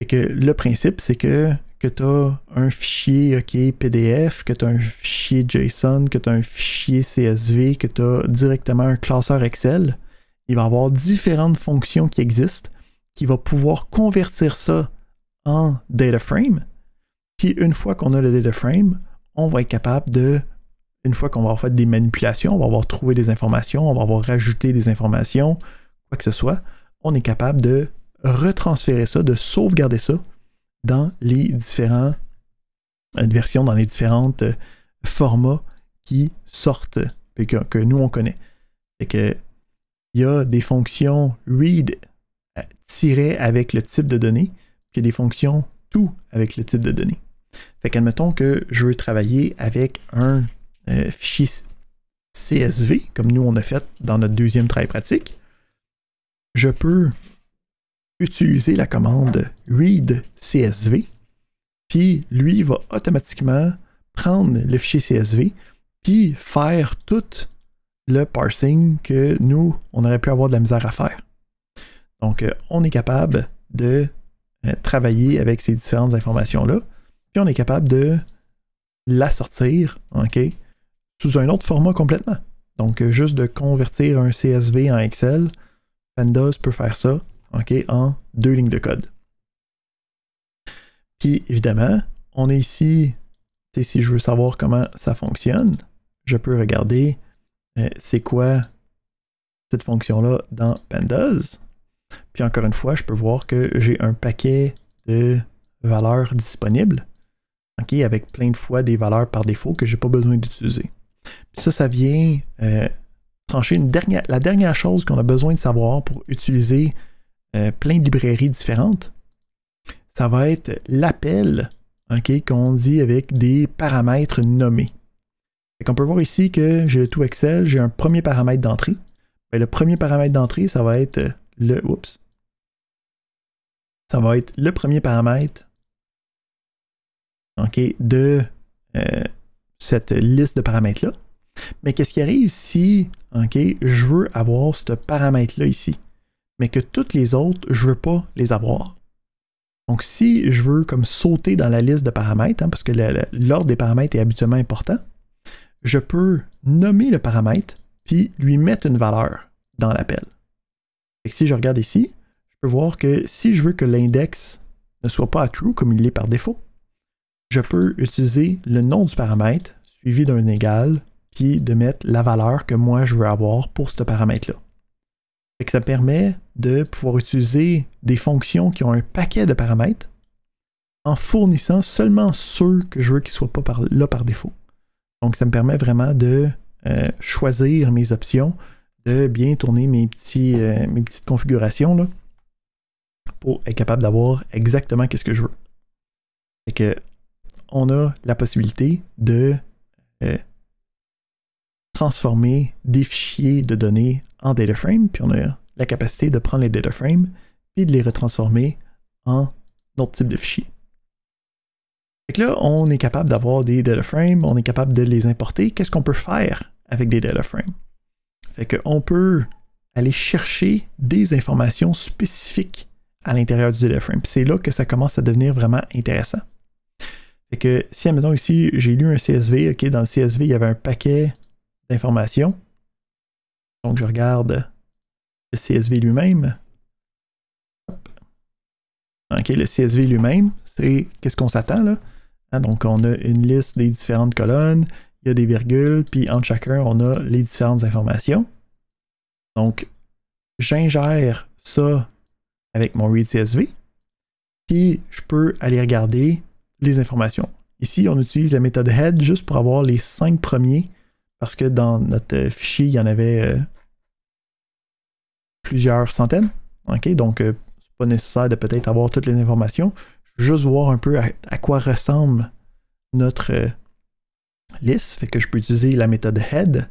Et que le principe, c'est que, que tu as un fichier PDF, que tu as un fichier JSON, que tu as un fichier CSV, que tu as directement un classeur Excel. Il va avoir différentes fonctions qui existent qui va pouvoir convertir ça en data frame. Puis une fois qu'on a le data frame, on va être capable de, une fois qu'on va avoir fait des manipulations, on va avoir trouvé des informations, on va avoir rajouté des informations, quoi que ce soit, on est capable de retransférer ça, de sauvegarder ça dans les différents versions, dans les différents euh, formats qui sortent, que, que nous on connaît. Et que il y a des fonctions read euh, tirer avec le type de données, puis des fonctions tout avec le type de données. Fait qu'admettons que je veux travailler avec un euh, fichier CSV, comme nous on a fait dans notre deuxième travail pratique, je peux utiliser la commande read CSV, puis lui va automatiquement prendre le fichier CSV, puis faire tout le parsing que nous, on aurait pu avoir de la misère à faire. Donc, euh, on est capable de euh, travailler avec ces différentes informations-là, puis on est capable de la sortir, sous un autre format complètement. Donc, euh, juste de convertir un CSV en Excel, Pandas peut faire ça, en deux lignes de code. Puis, évidemment, on est ici, si je veux savoir comment ça fonctionne, je peux regarder c'est quoi cette fonction-là dans Pandas. Puis encore une fois, je peux voir que j'ai un paquet de valeurs disponibles, ok, avec plein de fois des valeurs par défaut que je n'ai pas besoin d'utiliser. ça, ça vient euh, trancher une dernière, la dernière chose qu'on a besoin de savoir pour utiliser euh, plein de librairies différentes. Ça va être l'appel qu'on dit avec des paramètres nommés. on peut voir ici que j'ai le tout Excel, j'ai un premier paramètre d'entrée. Ben, le premier paramètre d'entrée, ça va être euh, le... Oups. Ça va être le premier paramètre ok, de euh, cette liste de paramètres-là. Mais qu'est-ce qui arrive si ok, je veux avoir ce paramètre-là ici, mais que toutes les autres, je ne veux pas les avoir? Donc, si je veux comme sauter dans la liste de paramètres, hein, parce que l'ordre des paramètres est habituellement important, je peux nommer le paramètre, puis lui mettre une valeur dans l'appel si je regarde ici, je peux voir que si je veux que l'index ne soit pas à true comme il est par défaut, je peux utiliser le nom du paramètre suivi d'un égal, puis de mettre la valeur que moi je veux avoir pour ce paramètre-là. Et ça permet de pouvoir utiliser des fonctions qui ont un paquet de paramètres en fournissant seulement ceux que je veux qu'ils ne soient pas là par défaut. Donc ça me permet vraiment de euh, choisir mes options de bien tourner mes, petits, euh, petites configurations pour être capable d'avoir exactement ce que je veux. et que on a la possibilité de euh, transformer des fichiers de données en data frame, puis on a la capacité de prendre les data frames puis de les retransformer en d'autres types de fichiers. là, on est capable d'avoir des data frames, on est capable de les importer. Qu'est-ce qu'on peut faire avec des data frames? Fait qu'on peut aller chercher des informations spécifiques à l'intérieur du DataFrame. frame. C'est là que ça commence à devenir vraiment intéressant. Fait que si, admettons ici, j'ai lu un CSV, ok, dans le CSV, il y avait un paquet d'informations. Donc je regarde le CSV lui-même. Ok, le CSV lui-même, c'est qu'est-ce qu'on s'attend là? Hein, donc on a une liste des différentes colonnes, il y a des virgules, puis en chacun, on a les différentes informations. Donc, j'ingère ça avec mon read CSV, puis je peux aller regarder les informations. Ici, on utilise la méthode head juste pour avoir les cinq premiers, parce que dans notre fichier, il y en avait euh, plusieurs centaines. Donc, euh, ce n'est pas nécessaire de peut-être avoir toutes les informations. juste voir un peu à, quoi ressemble notre... Euh, lisse, fait que je peux utiliser la méthode head.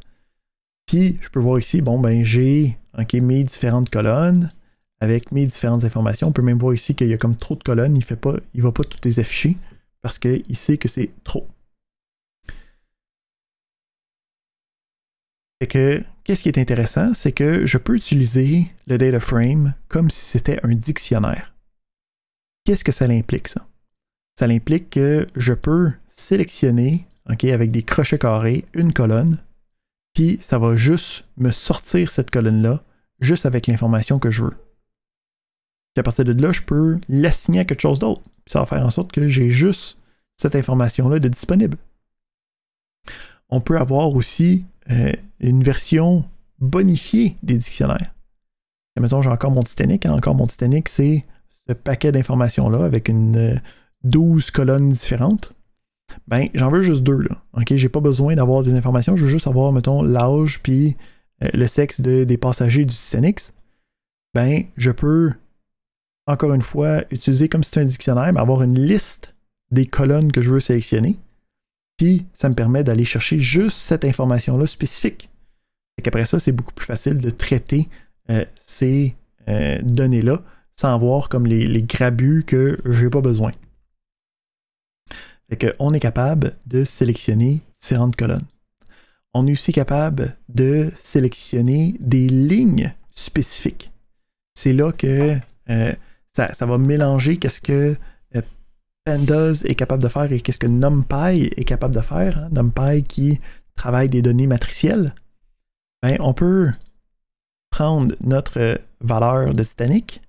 Puis je peux voir ici, bon ben j'ai ok mes différentes colonnes avec mes différentes informations. On peut même voir ici qu'il y a comme trop de colonnes, il fait pas, il va pas toutes les afficher parce qu'il sait que c'est trop. Fait que qu'est-ce qui est intéressant, c'est que je peux utiliser le data frame comme si c'était un dictionnaire. Qu'est-ce que ça implique ça? Ça implique que je peux sélectionner avec des crochets carrés, une colonne, puis ça va juste me sortir cette colonne-là, juste avec l'information que je veux. Puis à partir de là, je peux l'assigner à quelque chose d'autre. Ça va faire en sorte que j'ai juste cette information-là de disponible. On peut avoir aussi euh, une version bonifiée des dictionnaires. Et j'ai encore mon Titanic. Hein. encore mon Titanic, c'est ce paquet d'informations-là avec une 12 euh, colonnes différentes ben j'en veux juste deux là. OK, j'ai pas besoin d'avoir des informations, je veux juste avoir mettons l'âge puis euh, le sexe des passagers du Cisenix. Ben je peux encore une fois utiliser comme si c'était un dictionnaire, mais avoir une liste des colonnes que je veux sélectionner. Puis ça me permet d'aller chercher juste cette information là spécifique. Et qu'après ça, c'est beaucoup plus facile de traiter euh, ces euh, données là sans avoir comme les, les grabus que n'ai pas besoin. Fait on est capable de sélectionner différentes colonnes. On est aussi capable de sélectionner des lignes spécifiques. C'est là que euh, ça, va mélanger qu'est-ce que euh, Pandas est capable de faire et qu'est-ce que NumPy est capable de faire. Hein. NumPy qui travaille des données matricielles. Ben, on peut prendre notre euh, valeur de Titanic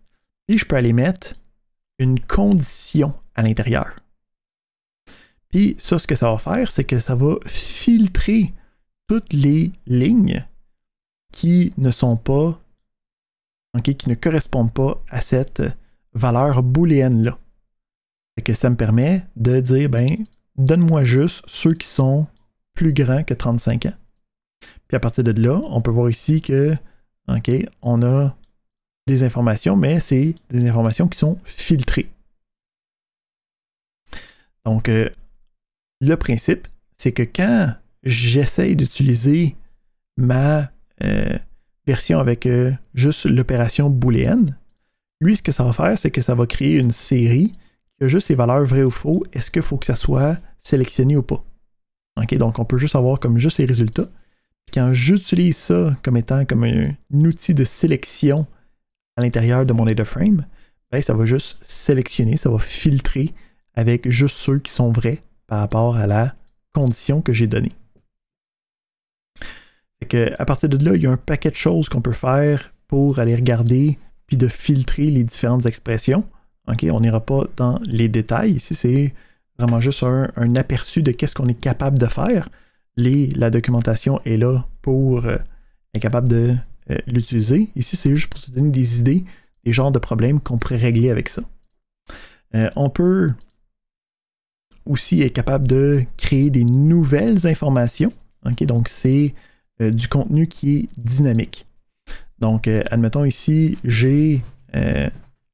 et je peux aller mettre une condition à l'intérieur. Puis ça, ce que ça va faire, c'est que ça va filtrer toutes les lignes qui ne sont pas, ok qui ne correspondent pas à cette valeur booléenne-là. et que ça me permet de dire, ben, donne-moi juste ceux qui sont plus grands que 35 ans. Puis à partir de là, on peut voir ici que, OK, on a des informations, mais c'est des informations qui sont filtrées. Donc, euh, le principe, c'est que quand j'essaye d'utiliser ma euh, version avec euh, juste l'opération booléenne, lui, ce que ça va faire, c'est que ça va créer une série qui a juste ses valeurs vraies ou faux. Est-ce qu'il faut que ça soit sélectionné ou pas? OK, donc on peut juste avoir comme juste les résultats. Quand j'utilise ça comme étant comme un, outil de sélection à l'intérieur de mon data frame, ben, ça va juste sélectionner, ça va filtrer avec juste ceux qui sont vrais par rapport à la condition que j'ai donnée. à partir de là, il y a un paquet de choses qu'on peut faire pour aller regarder puis de filtrer les différentes expressions. Ok, on n'ira pas dans les détails. Ici, c'est vraiment juste un, aperçu de qu'est-ce qu'on est capable de faire. la documentation est là pour euh, être capable de euh, l'utiliser. Ici, c'est juste pour se donner des idées, des genres de problèmes qu'on pourrait régler avec ça. Euh, on peut aussi est capable de créer des nouvelles informations. donc, c'est euh, du contenu qui est dynamique. Donc, euh, admettons ici, j'ai euh,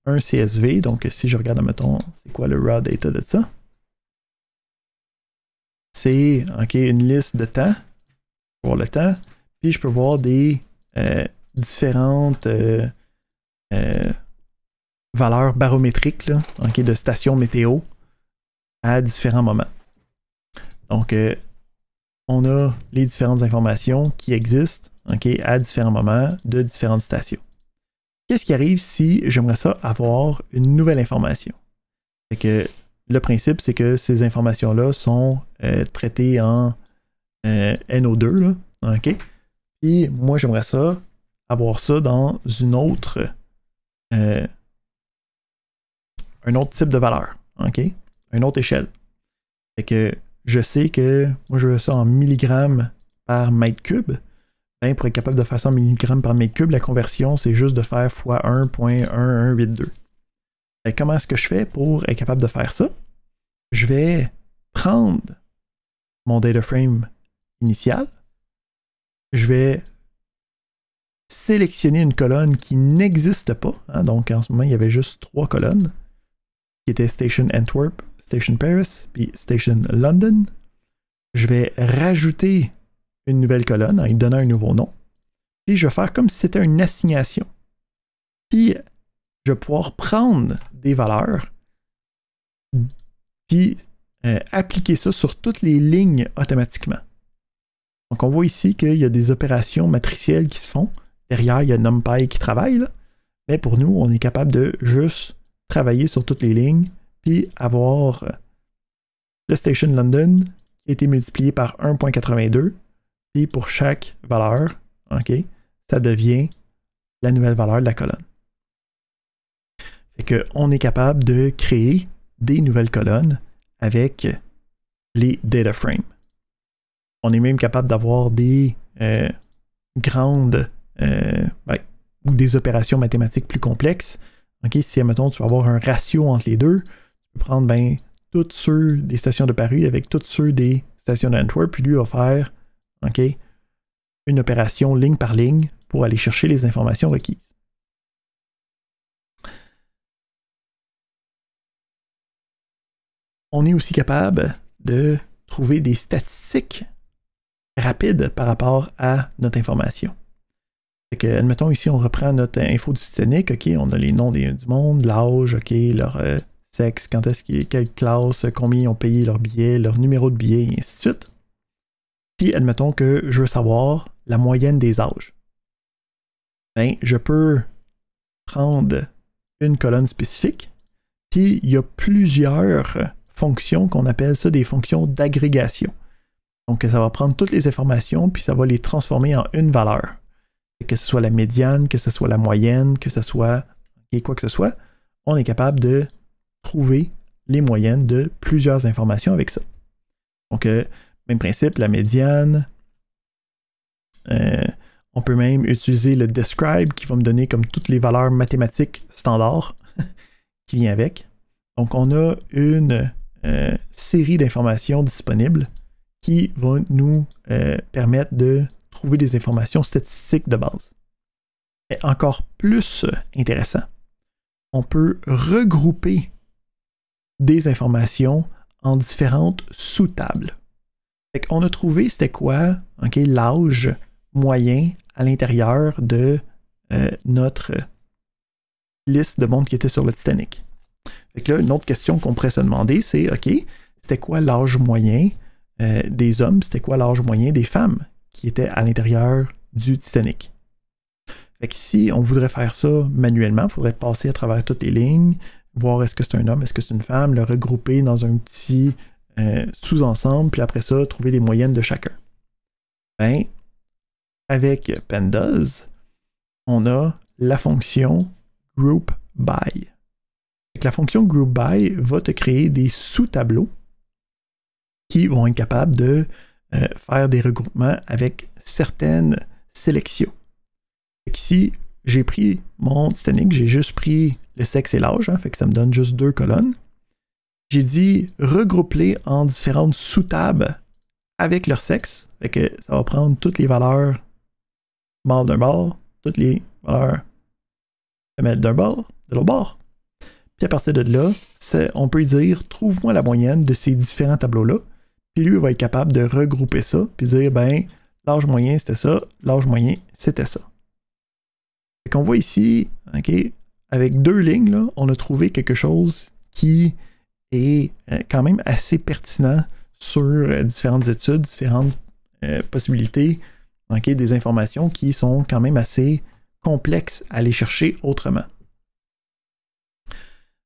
un CSV. Donc, si je regarde, admettons, c'est quoi le raw data de ça? C'est une liste de temps, pour le temps, puis je peux voir des différentes valeurs barométriques de stations météo à différents moments. Donc, euh, on a les différentes informations qui existent ok à différents moments de différentes stations. Qu'est-ce qui arrive si j'aimerais ça avoir une nouvelle information? que le principe, c'est que ces informations-là sont euh, traitées en euh, NO2. ok moi, j'aimerais ça avoir ça dans une autre, un autre type de valeur une autre échelle. que je sais que moi je veux ça en milligrammes par mètre cube. Ben, pour être capable de faire ça en milligrammes par mètre cube, la conversion, c'est juste de faire x 1.1182. comment est-ce que je fais pour être capable de faire ça? Je vais prendre mon data frame initial. Je vais sélectionner une colonne qui n'existe pas. Hein. donc en ce moment, il y avait juste trois colonnes qui était Station Antwerp, Station Paris, puis Station London. Je vais rajouter une nouvelle colonne en lui donnant un nouveau nom. Puis je vais faire comme si c'était une assignation. Puis je vais pouvoir prendre des valeurs, puis euh, appliquer ça sur toutes les lignes automatiquement. Donc on voit ici qu'il y a des opérations matricielles qui se font. Derrière, il y a NumPy qui travaille. Mais pour nous, on est capable de juste travailler sur toutes les lignes, puis avoir euh, le Station London qui a été multiplié par 1.82, puis pour chaque valeur, OK, ça devient la nouvelle valeur de la colonne. Fait que on est capable de créer des nouvelles colonnes avec les data frames. On est même capable d'avoir des euh, grandes euh, ben, ou des opérations mathématiques plus complexes si, admettons, tu vas avoir un ratio entre les deux, tu peux prendre ben, tous ceux des stations de Paris avec toutes ceux des stations d'Antwerp, puis lui va faire une opération ligne par ligne pour aller chercher les informations requises. On est aussi capable de trouver des statistiques rapides par rapport à notre information. Fait admettons, ici, on reprend notre info du Scénic, OK, on a les noms des, du monde, l'âge, OK, leur euh, sexe, quand est-ce est, quelle classe, combien ils ont payé leur billet, leur numéro de billet, et ainsi de suite. Puis, admettons que je veux savoir la moyenne des âges. Ben, je peux prendre une colonne spécifique, puis il y a plusieurs fonctions qu'on appelle ça des fonctions d'agrégation. Donc, ça va prendre toutes les informations, puis ça va les transformer en une valeur que ce soit la médiane, que ce soit la moyenne, que ce soit et quoi que ce soit, on est capable de trouver les moyennes de plusieurs informations avec ça. Donc, euh, même principe, la médiane. Euh, on peut même utiliser le describe qui va me donner comme toutes les valeurs mathématiques standard qui vient avec. Donc, on a une euh, série d'informations disponibles qui vont nous permettre de des informations statistiques de base. Mais encore plus euh, intéressant, on peut regrouper des informations en différentes sous-tables. on a trouvé c'était quoi ok l'âge moyen à l'intérieur de euh, notre liste de monde qui était sur le Titanic. Fait là, une autre question qu'on pourrait se demander, c'est OK, c'était quoi l'âge moyen euh, des hommes, c'était quoi l'âge moyen des femmes? qui était à l'intérieur du Titanic. Fait que si on voudrait faire ça manuellement, il faudrait passer à travers toutes les lignes, voir est-ce que c'est un homme, est-ce que c'est une femme, le regrouper dans un petit euh, sous-ensemble, puis après ça, trouver les moyennes de chacun. Ben, avec Pandas, on a la fonction group by. la fonction group by va te créer des sous-tableaux qui vont être capables de euh, faire des regroupements avec certaines sélections. Ici, j'ai pris mon Titanic, j'ai juste pris le sexe et l'âge, hein, ça me donne juste deux colonnes. J'ai dit regrouper en différentes sous-tables avec leur sexe, ça va prendre toutes les valeurs mâles d'un bord, toutes les valeurs femelles d'un bord, de l'autre bord. Puis à partir de là, on peut dire trouve-moi la moyenne de ces différents tableaux-là lui, va être capable de regrouper ça, puis dire, ben, l'âge moyen, c'était ça, l'âge moyen, c'était ça. donc qu'on voit ici, OK, avec deux lignes, on a trouvé quelque chose qui est euh, quand même assez pertinent sur euh, différentes études, différentes euh, possibilités, des informations qui sont quand même assez complexes à aller chercher autrement.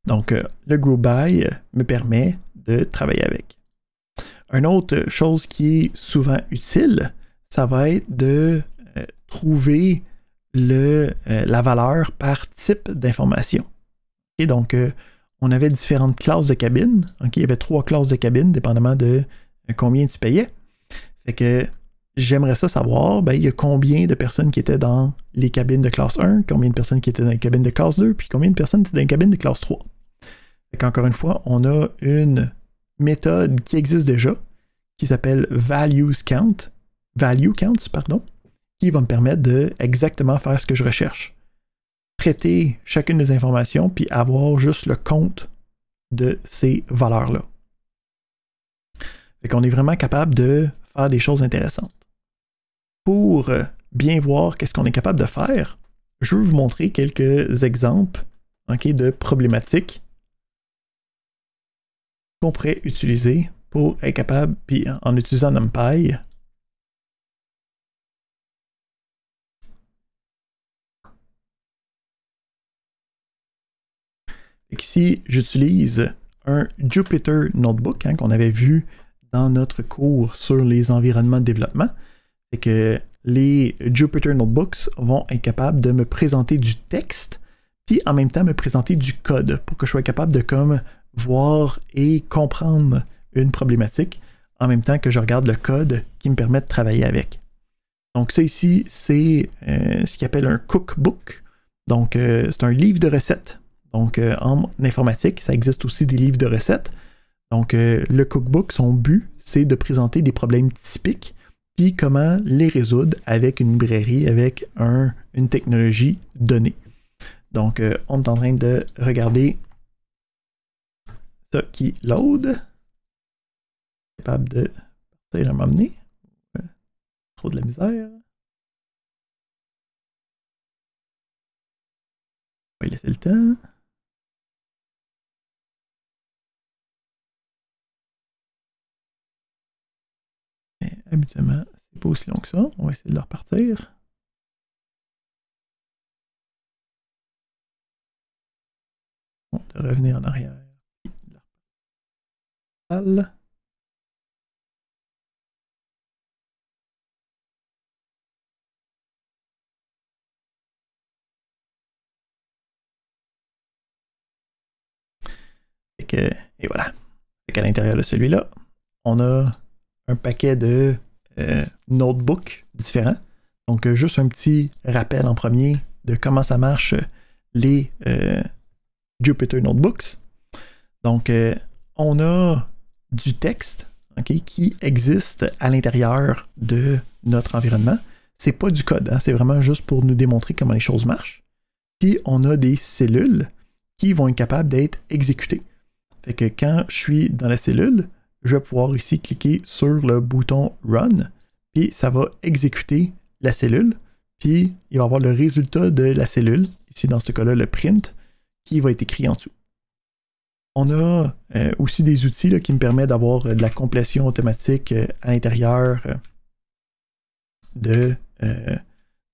Donc, le group by me permet de travailler avec. Une autre chose qui est souvent utile, ça va être de euh, trouver euh, la valeur par type d'information. donc, euh, on avait différentes classes de cabines. il y avait trois classes de cabines, dépendamment de combien tu payais. Fait que j'aimerais ça savoir, ben, il y a combien de personnes qui étaient dans les cabines de classe 1, combien de personnes qui étaient dans les cabines de classe 2, puis combien de personnes étaient dans les cabines de classe 3. Encore une fois, on a une méthode qui existe déjà, qui s'appelle values count, value Count, pardon, qui va me permettre de exactement faire ce que je recherche. Traiter chacune des informations, puis avoir juste le compte de ces valeurs-là. On qu'on est vraiment capable de faire des choses intéressantes. Pour bien voir qu'est-ce qu'on est capable de faire, je vais vous montrer quelques exemples de problématiques prêt pourrait utiliser pour être capable, puis en utilisant NumPy, Ici, j'utilise un Jupyter Notebook hein, qu'on avait vu dans notre cours sur les environnements de développement. et que les Jupyter Notebooks vont être capables de me présenter du texte, puis en même temps me présenter du code pour que je sois capable de comme voir et comprendre une problématique en même temps que je regarde le code qui me permet de travailler avec. Donc ça ici, c'est euh, ce qu'il appelle un cookbook. Donc euh, c'est un livre de recettes. Donc euh, en informatique, ça existe aussi des livres de recettes. Donc le cookbook, son but, c'est de présenter des problèmes typiques, puis comment les résoudre avec une librairie, avec un, une technologie donnée. Donc on est en train de regarder qui load. Capable de partir à m'emmener. Trop de la misère. On va laisser le temps. Mais habituellement, c'est pas aussi long que ça. On va essayer de le repartir. de revenir en arrière et, et voilà et à l'intérieur de celui-là on a un paquet de euh, notebooks différents donc euh, juste un petit rappel en premier de comment ça marche les euh, Jupyter Notebooks donc euh, on a du texte qui existe à l'intérieur de notre environnement. C'est pas du code, hein, c'est vraiment juste pour nous démontrer comment les choses marchent. Puis on a des cellules qui vont être capables d'être exécutées. Fait que quand je suis dans la cellule, je vais pouvoir ici cliquer sur le bouton Run, puis ça va exécuter la cellule, puis il va avoir le résultat de la cellule, ici dans ce cas-là le print, qui va être écrit en dessous. On a euh, aussi des outils qui me permettent d'avoir euh, de la complétion automatique euh, à l'intérieur de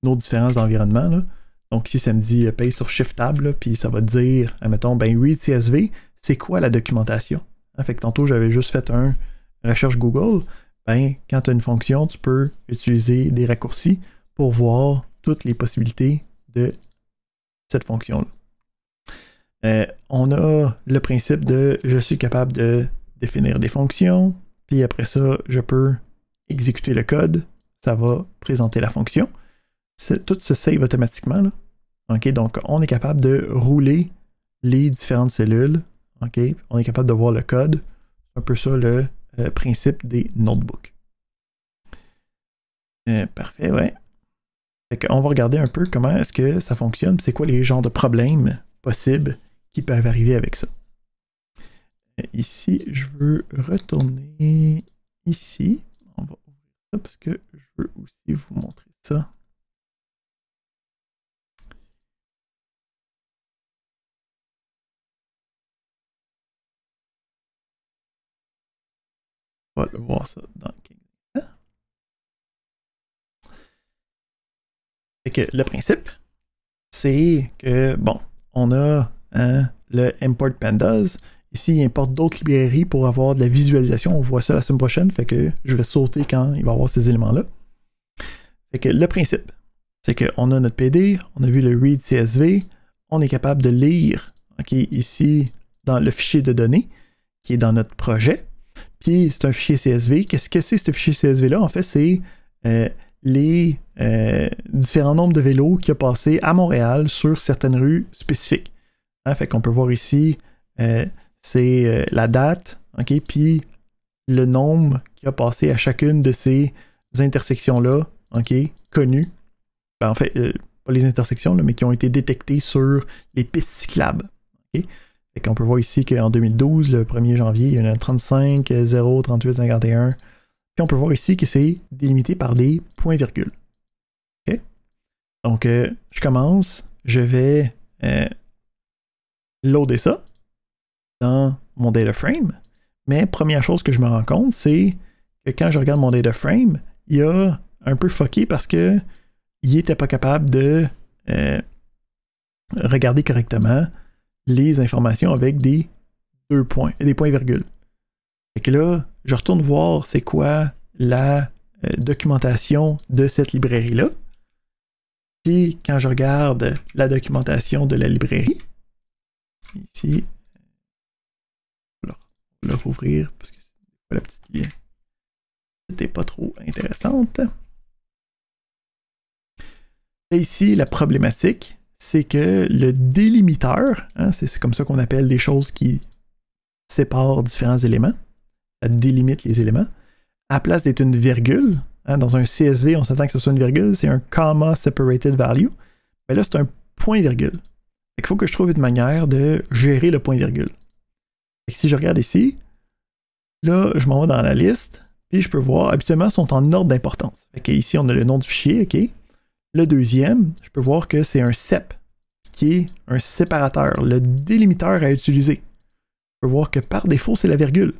nos différents environnements. Donc ici, ça me dit paye sur Shift Tab, puis ça va dire, admettons, ben Read CSV, c'est quoi la documentation? En ah, fait tantôt, j'avais juste fait un recherche Google. Ben, quand tu as une fonction, tu peux utiliser des raccourcis pour voir toutes les possibilités de cette fonction-là. Euh, on a le principe de je suis capable de définir des fonctions, puis après ça, je peux exécuter le code, ça va présenter la fonction. Tout se save automatiquement. donc, on est capable de rouler les différentes cellules. on est capable de voir le code. C'est un peu ça le euh, principe des notebooks. Euh, parfait, ouais. on va regarder un peu comment est-ce que ça fonctionne, c'est quoi les genres de problèmes possibles qui peuvent arriver avec ça. Ici, je veux retourner ici. On va ouvrir ça parce que je veux aussi vous montrer ça. On va le voir ça dans que le principe, c'est que, bon, on a euh, le Import Pandas. Ici, il importe d'autres librairies pour avoir de la visualisation. On voit ça la semaine prochaine, fait que je vais sauter quand il va avoir ces éléments-là. Fait que le principe, c'est qu'on a notre PD, on a vu le read CSV, on est capable de lire ici dans le fichier de données qui est dans notre projet. Puis c'est un fichier CSV. Qu'est-ce que c'est ce fichier CSV-là? En fait, c'est euh, les euh, différents nombres de vélos qui ont passé à Montréal sur certaines rues spécifiques. On hein, fait qu'on peut voir ici, euh, c'est euh, la date, OK, puis le nombre qui a passé à chacune de ces intersections-là, OK, connues. Ben, en fait, euh, pas les intersections, mais qui ont été détectées sur les pistes cyclables. OK? qu'on peut voir ici qu'en 2012, le 1er janvier, il y en a 35, 0, 38, 51. Puis on peut voir ici que c'est délimité par des points-virgules. Donc, je commence, je vais loader ça dans mon data frame. Mais première chose que je me rends compte, c'est que quand je regarde mon data frame, il a un peu fucké parce que il n'était pas capable de euh, regarder correctement les informations avec des deux points, des points virgules. Et que là, je retourne voir c'est quoi la euh, documentation de cette librairie-là. Puis quand je regarde la documentation de la librairie, ici. Leur, le ouvrir parce que la petite c'était pas trop intéressante. ici, la problématique, c'est que le délimiteur, hein, c'est comme ça qu'on appelle les choses qui séparent différents éléments, ça délimite les éléments, à place d'être une virgule, hein, dans un CSV, on s'attend que ce soit une virgule, c'est un comma separated value, mais ben là c'est un point virgule. Il faut que je trouve une manière de gérer le point-virgule. Si je regarde ici, là, je m'en vais dans la liste, puis je peux voir, habituellement, ils sont en ordre d'importance. Ici, on a le nom du fichier, OK. Le deuxième, je peux voir que c'est un CEP, qui est un séparateur, le délimiteur à utiliser. Je peux voir que par défaut, c'est la virgule.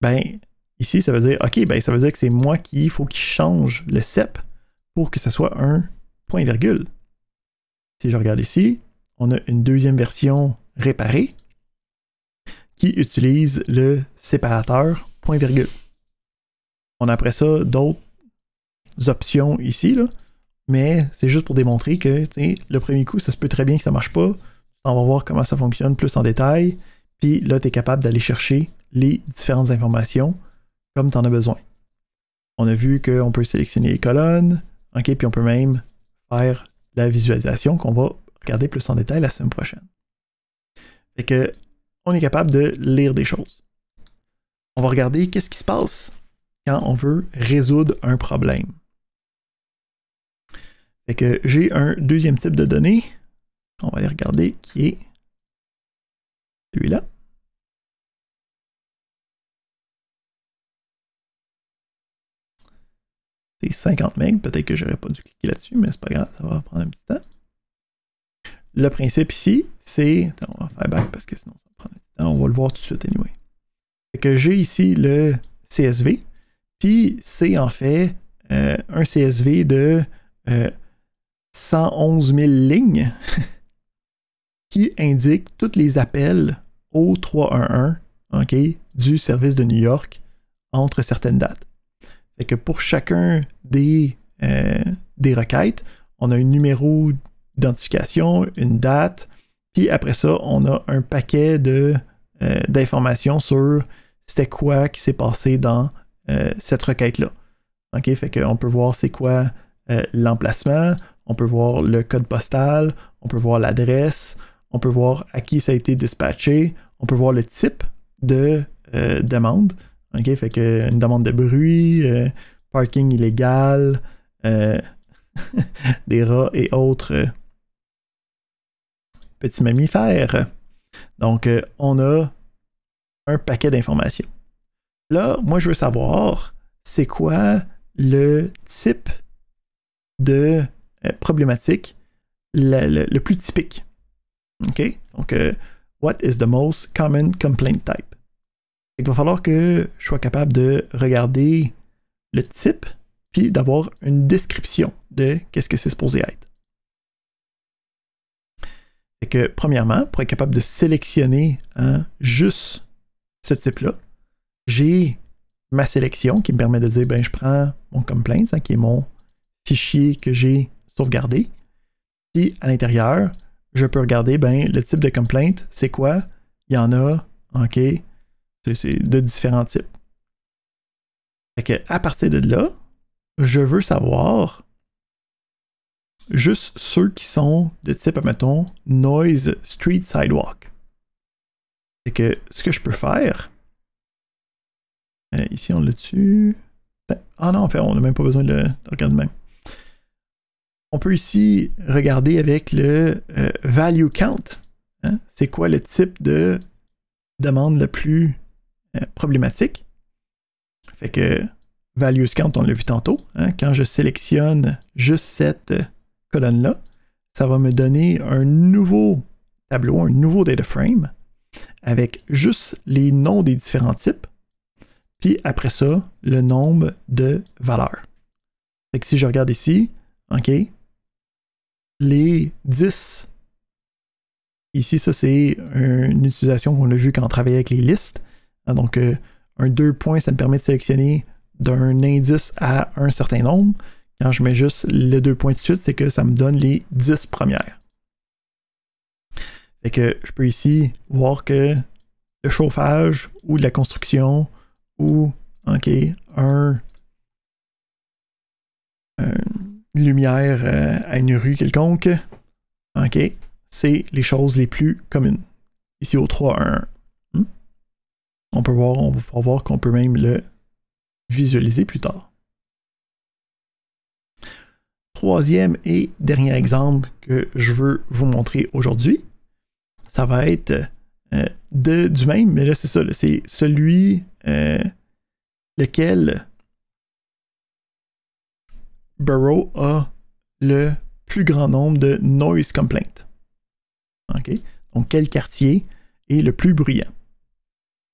Ben, ici, ça veut dire, OK, ben, ça veut dire que c'est moi qui faut qu'il change le CEP pour que ça soit un point-virgule. Si je regarde ici, on a une deuxième version réparée qui utilise le séparateur point-virgule. On a après ça d'autres options ici, là, mais c'est juste pour démontrer que le premier coup, ça se peut très bien que ça marche pas. On va voir comment ça fonctionne plus en détail. Puis là, tu es capable d'aller chercher les différentes informations comme tu en as besoin. On a vu qu'on peut sélectionner les colonnes, ok, puis on peut même faire la visualisation qu'on va regarder plus en détail la semaine prochaine. Fait que on est capable de lire des choses. On va regarder qu'est-ce qui se passe quand on veut résoudre un problème. Fait que j'ai un deuxième type de données. On va aller regarder qui est celui-là. C'est 50 MB. Peut-être que j'aurais pas dû cliquer là-dessus, mais c'est pas grave, ça va prendre un petit temps le principe ici, c'est. on va faire back parce que sinon ça prend du temps. On va le voir tout de suite anyway. Fait que j'ai ici le CSV. Puis c'est en fait euh, un CSV de 111 euh, 000 lignes qui indique tous les appels au 311 du service de New York entre certaines dates. Et que pour chacun des, euh, des requêtes, on a un numéro identification, une date, puis après ça, on a un paquet de, euh, d'informations sur c'était quoi qui s'est passé dans euh, cette requête-là. OK, fait qu'on peut voir c'est quoi euh, l'emplacement, on peut voir le code postal, on peut voir l'adresse, on peut voir à qui ça a été dispatché, on peut voir le type de demande. OK, fait qu'une demande de bruit, parking illégal, des rats et autres petits mammifères. Donc, euh, on a un paquet d'informations. Là, moi, je veux savoir, c'est quoi le type de euh, problématique le plus typique. OK? Donc, euh, what is the most common complaint type? Il va falloir que je sois capable de regarder le type, puis d'avoir une description de qu'est-ce que c'est supposé être. C'est que, premièrement, pour être capable de sélectionner hein, juste ce type-là, j'ai ma sélection qui me permet de dire, ben, je prends mon complaint, hein, qui est mon fichier que j'ai sauvegardé. Puis à l'intérieur, je peux regarder, ben, le type de complaint, c'est quoi? Il y en a, OK, c'est de différents types. Fait à partir de là, je veux savoir juste ceux qui sont de type, admettons, noise street sidewalk. Et que ce que je peux faire, euh, ici on l'a dessus. Ben, ah non, en fait, on n'a même pas besoin de, regarder même. On peut ici regarder avec le euh, value count. Hein? C'est quoi le type de demande la plus euh, problématique? Fait que values count, on l'a vu tantôt. Hein? Quand je sélectionne juste cette colonne-là, ça va me donner un nouveau tableau, un nouveau data frame avec juste les noms des différents types, puis après ça, le nombre de valeurs. si je regarde ici, OK, les 10, ici, ça c'est une utilisation qu'on a vue quand on travaillait avec les listes. Ah, donc, euh, un deux points, ça me permet de sélectionner d'un indice à un certain nombre. Quand je mets juste le deux points de suite, c'est que ça me donne les 10 premières. Fait que je peux ici voir que le chauffage ou de la construction ou, ok, un, une lumière euh, à une rue quelconque, ok, c'est les choses les plus communes. Ici au 3.1. Hmm? On peut voir, on voir qu'on peut même le visualiser plus tard. Troisième et dernier exemple que je veux vous montrer aujourd'hui, ça va être euh, de, du même, mais là c'est ça, c'est celui euh, lequel Burrow a le plus grand nombre de noise complaints. OK? Donc quel quartier est le plus bruyant?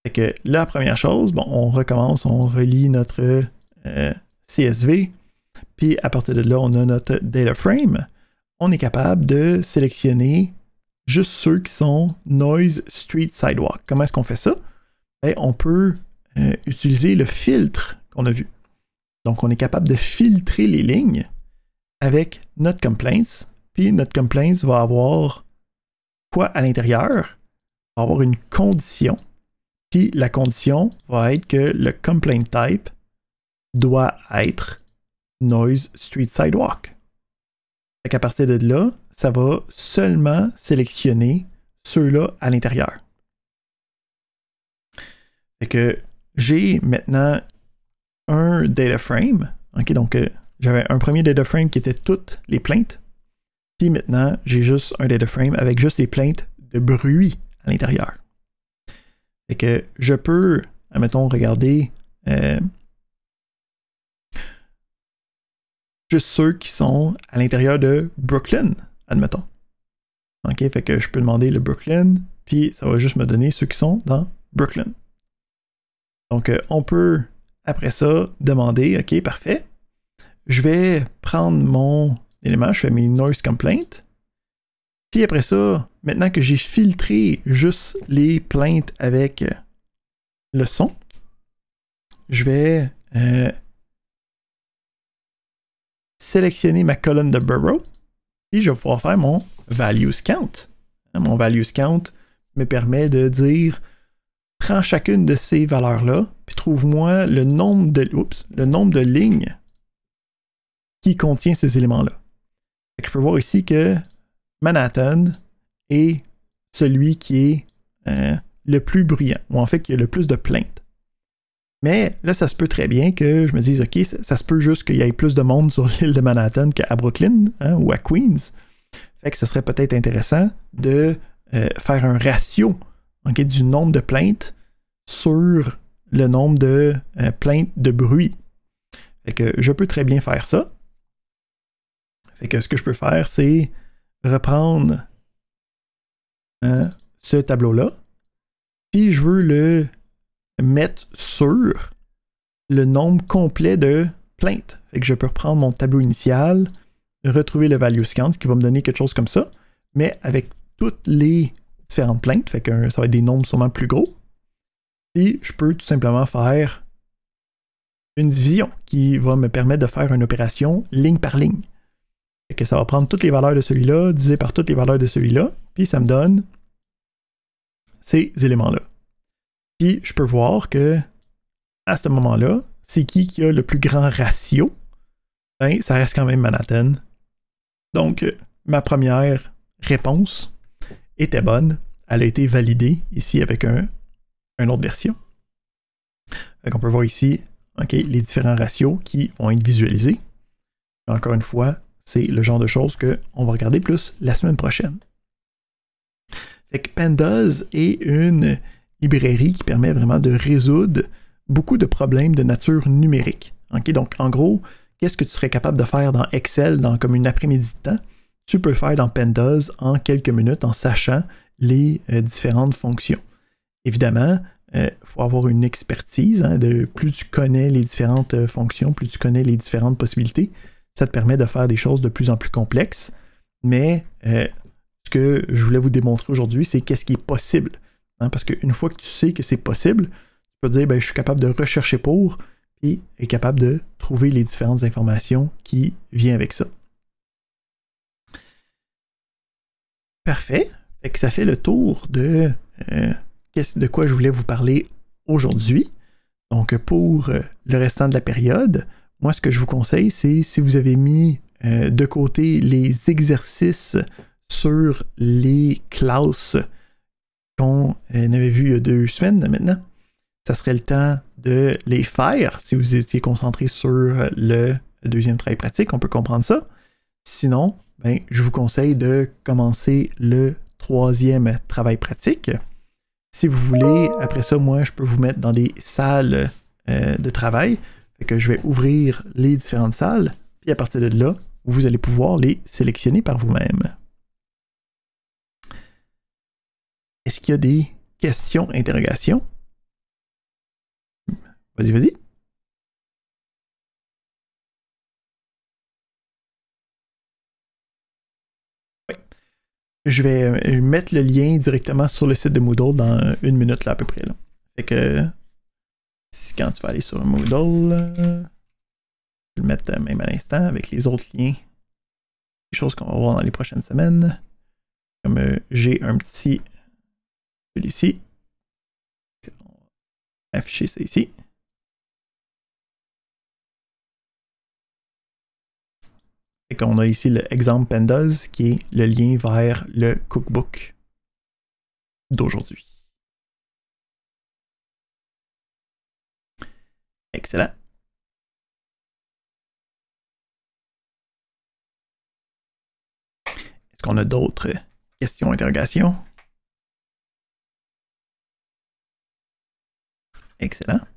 Fait que la première chose, on recommence, on relie notre euh, CSV. Puis à partir de là, on a notre data frame. On est capable de sélectionner juste ceux qui sont noise street sidewalk. Comment est-ce qu'on fait ça? Ben, on peut euh, utiliser le filtre qu'on a vu. Donc on est capable de filtrer les lignes avec notre complaints. Puis notre complaints va avoir quoi à l'intérieur? Va avoir une condition. Puis la condition va être que le complaint type doit être Noise Street Sidewalk. À partir de là, ça va seulement sélectionner ceux-là à l'intérieur. Et que j'ai maintenant un data frame. OK, donc euh, j'avais un premier data frame qui était toutes les plaintes. Puis maintenant, j'ai juste un data frame avec juste les plaintes de bruit à l'intérieur. Et que je peux, admettons, regarder euh, juste ceux qui sont à l'intérieur de Brooklyn, admettons. OK, fait que je peux demander le Brooklyn, puis ça va juste me donner ceux qui sont dans Brooklyn. Donc, euh, on peut, après ça, demander, OK, parfait. Je vais prendre mon élément, je fais mes noise complaint. Puis après ça, maintenant que j'ai filtré juste les plaintes avec euh, le son, je vais euh, sélectionner ma colonne de borough puis je vais pouvoir faire mon Value count. Hein, mon Value count me permet de dire prends chacune de ces valeurs-là, puis trouve-moi le nombre de le nombre de lignes qui contient ces éléments-là. Je peux voir ici que Manhattan est celui qui est euh, le plus bruyant, ou en fait qui a le plus de plaintes. Mais là, ça se peut très bien que je me dise, OK, ça, se peut juste qu'il y ait plus de monde sur l'île de Manhattan qu'à Brooklyn hein, ou à Queens. Fait que ce serait peut-être intéressant de euh, faire un ratio du nombre de plaintes sur le nombre de euh, plaintes de bruit. Fait que je peux très bien faire ça. Fait que ce que je peux faire, c'est reprendre hein, ce tableau-là. Puis je veux le mettre sur le nombre complet de plaintes. Fait que je peux reprendre mon tableau initial, retrouver le value scan, qui va me donner quelque chose comme ça, mais avec toutes les différentes plaintes, fait que euh, ça va être des nombres sûrement plus gros. Et je peux tout simplement faire une division qui va me permettre de faire une opération ligne par ligne. Fait que ça va prendre toutes les valeurs de celui-là, divisé par toutes les valeurs de celui-là, puis ça me donne ces éléments-là. Puis je peux voir que à ce moment-là, c'est qui qui a le plus grand ratio? Ben, ça reste quand même Manhattan. Donc, euh, ma première réponse était bonne. Elle a été validée ici avec un, une autre version. on peut voir ici les différents ratios qui vont être visualisés. Encore une fois, c'est le genre de choses qu'on va regarder plus la semaine prochaine. Fait Pandas est une librairie qui permet vraiment de résoudre beaucoup de problèmes de nature numérique. Donc, en gros, qu'est-ce que tu serais capable de faire dans Excel dans comme une après-midi de temps? Tu peux faire dans Pandas en quelques minutes en sachant les euh, différentes fonctions. Évidemment, il euh, faut avoir une expertise. Hein, de, plus tu connais les différentes euh, fonctions, plus tu connais les différentes possibilités, ça te permet de faire des choses de plus en plus complexes. Mais ce que je voulais vous démontrer aujourd'hui, c'est qu'est-ce qui est possible. Hein, parce qu'une fois que tu sais que c'est possible, tu peux dire ben, je suis capable de rechercher pour et est capable de trouver les différentes informations qui viennent avec ça. Parfait. ça fait le tour de, euh, de quoi je voulais vous parler aujourd'hui. Donc pour euh, le restant de la période, moi ce que je vous conseille, c'est si vous avez mis euh, de côté les exercices sur les classes qu'on euh, avait vu il y a deux semaines maintenant, ça serait le temps de les faire si vous étiez concentré sur euh, le deuxième travail pratique. On peut comprendre ça. Sinon, ben, je vous conseille de commencer le troisième travail pratique. Si vous voulez, après ça, moi, je peux vous mettre dans des salles euh, de travail. que je vais ouvrir les différentes salles. Puis à partir de là, vous allez pouvoir les sélectionner par vous-même. Est-ce qu'il y a des questions, interrogations? Vas-y, vas-y. Je vais euh, mettre le lien directement sur le site de Moodle dans une minute là à peu près. Là. Fait que quand tu vas aller sur Moodle, je vais le mettre euh, même à l'instant avec les autres liens. Des choses qu'on va voir dans les prochaines semaines. Comme euh, j'ai un petit ici ci Afficher ça ici. Et qu'on a ici le exemple pandas qui est le lien vers le cookbook d'aujourd'hui. Excellent. Est-ce qu'on a d'autres questions, interrogations? Exeter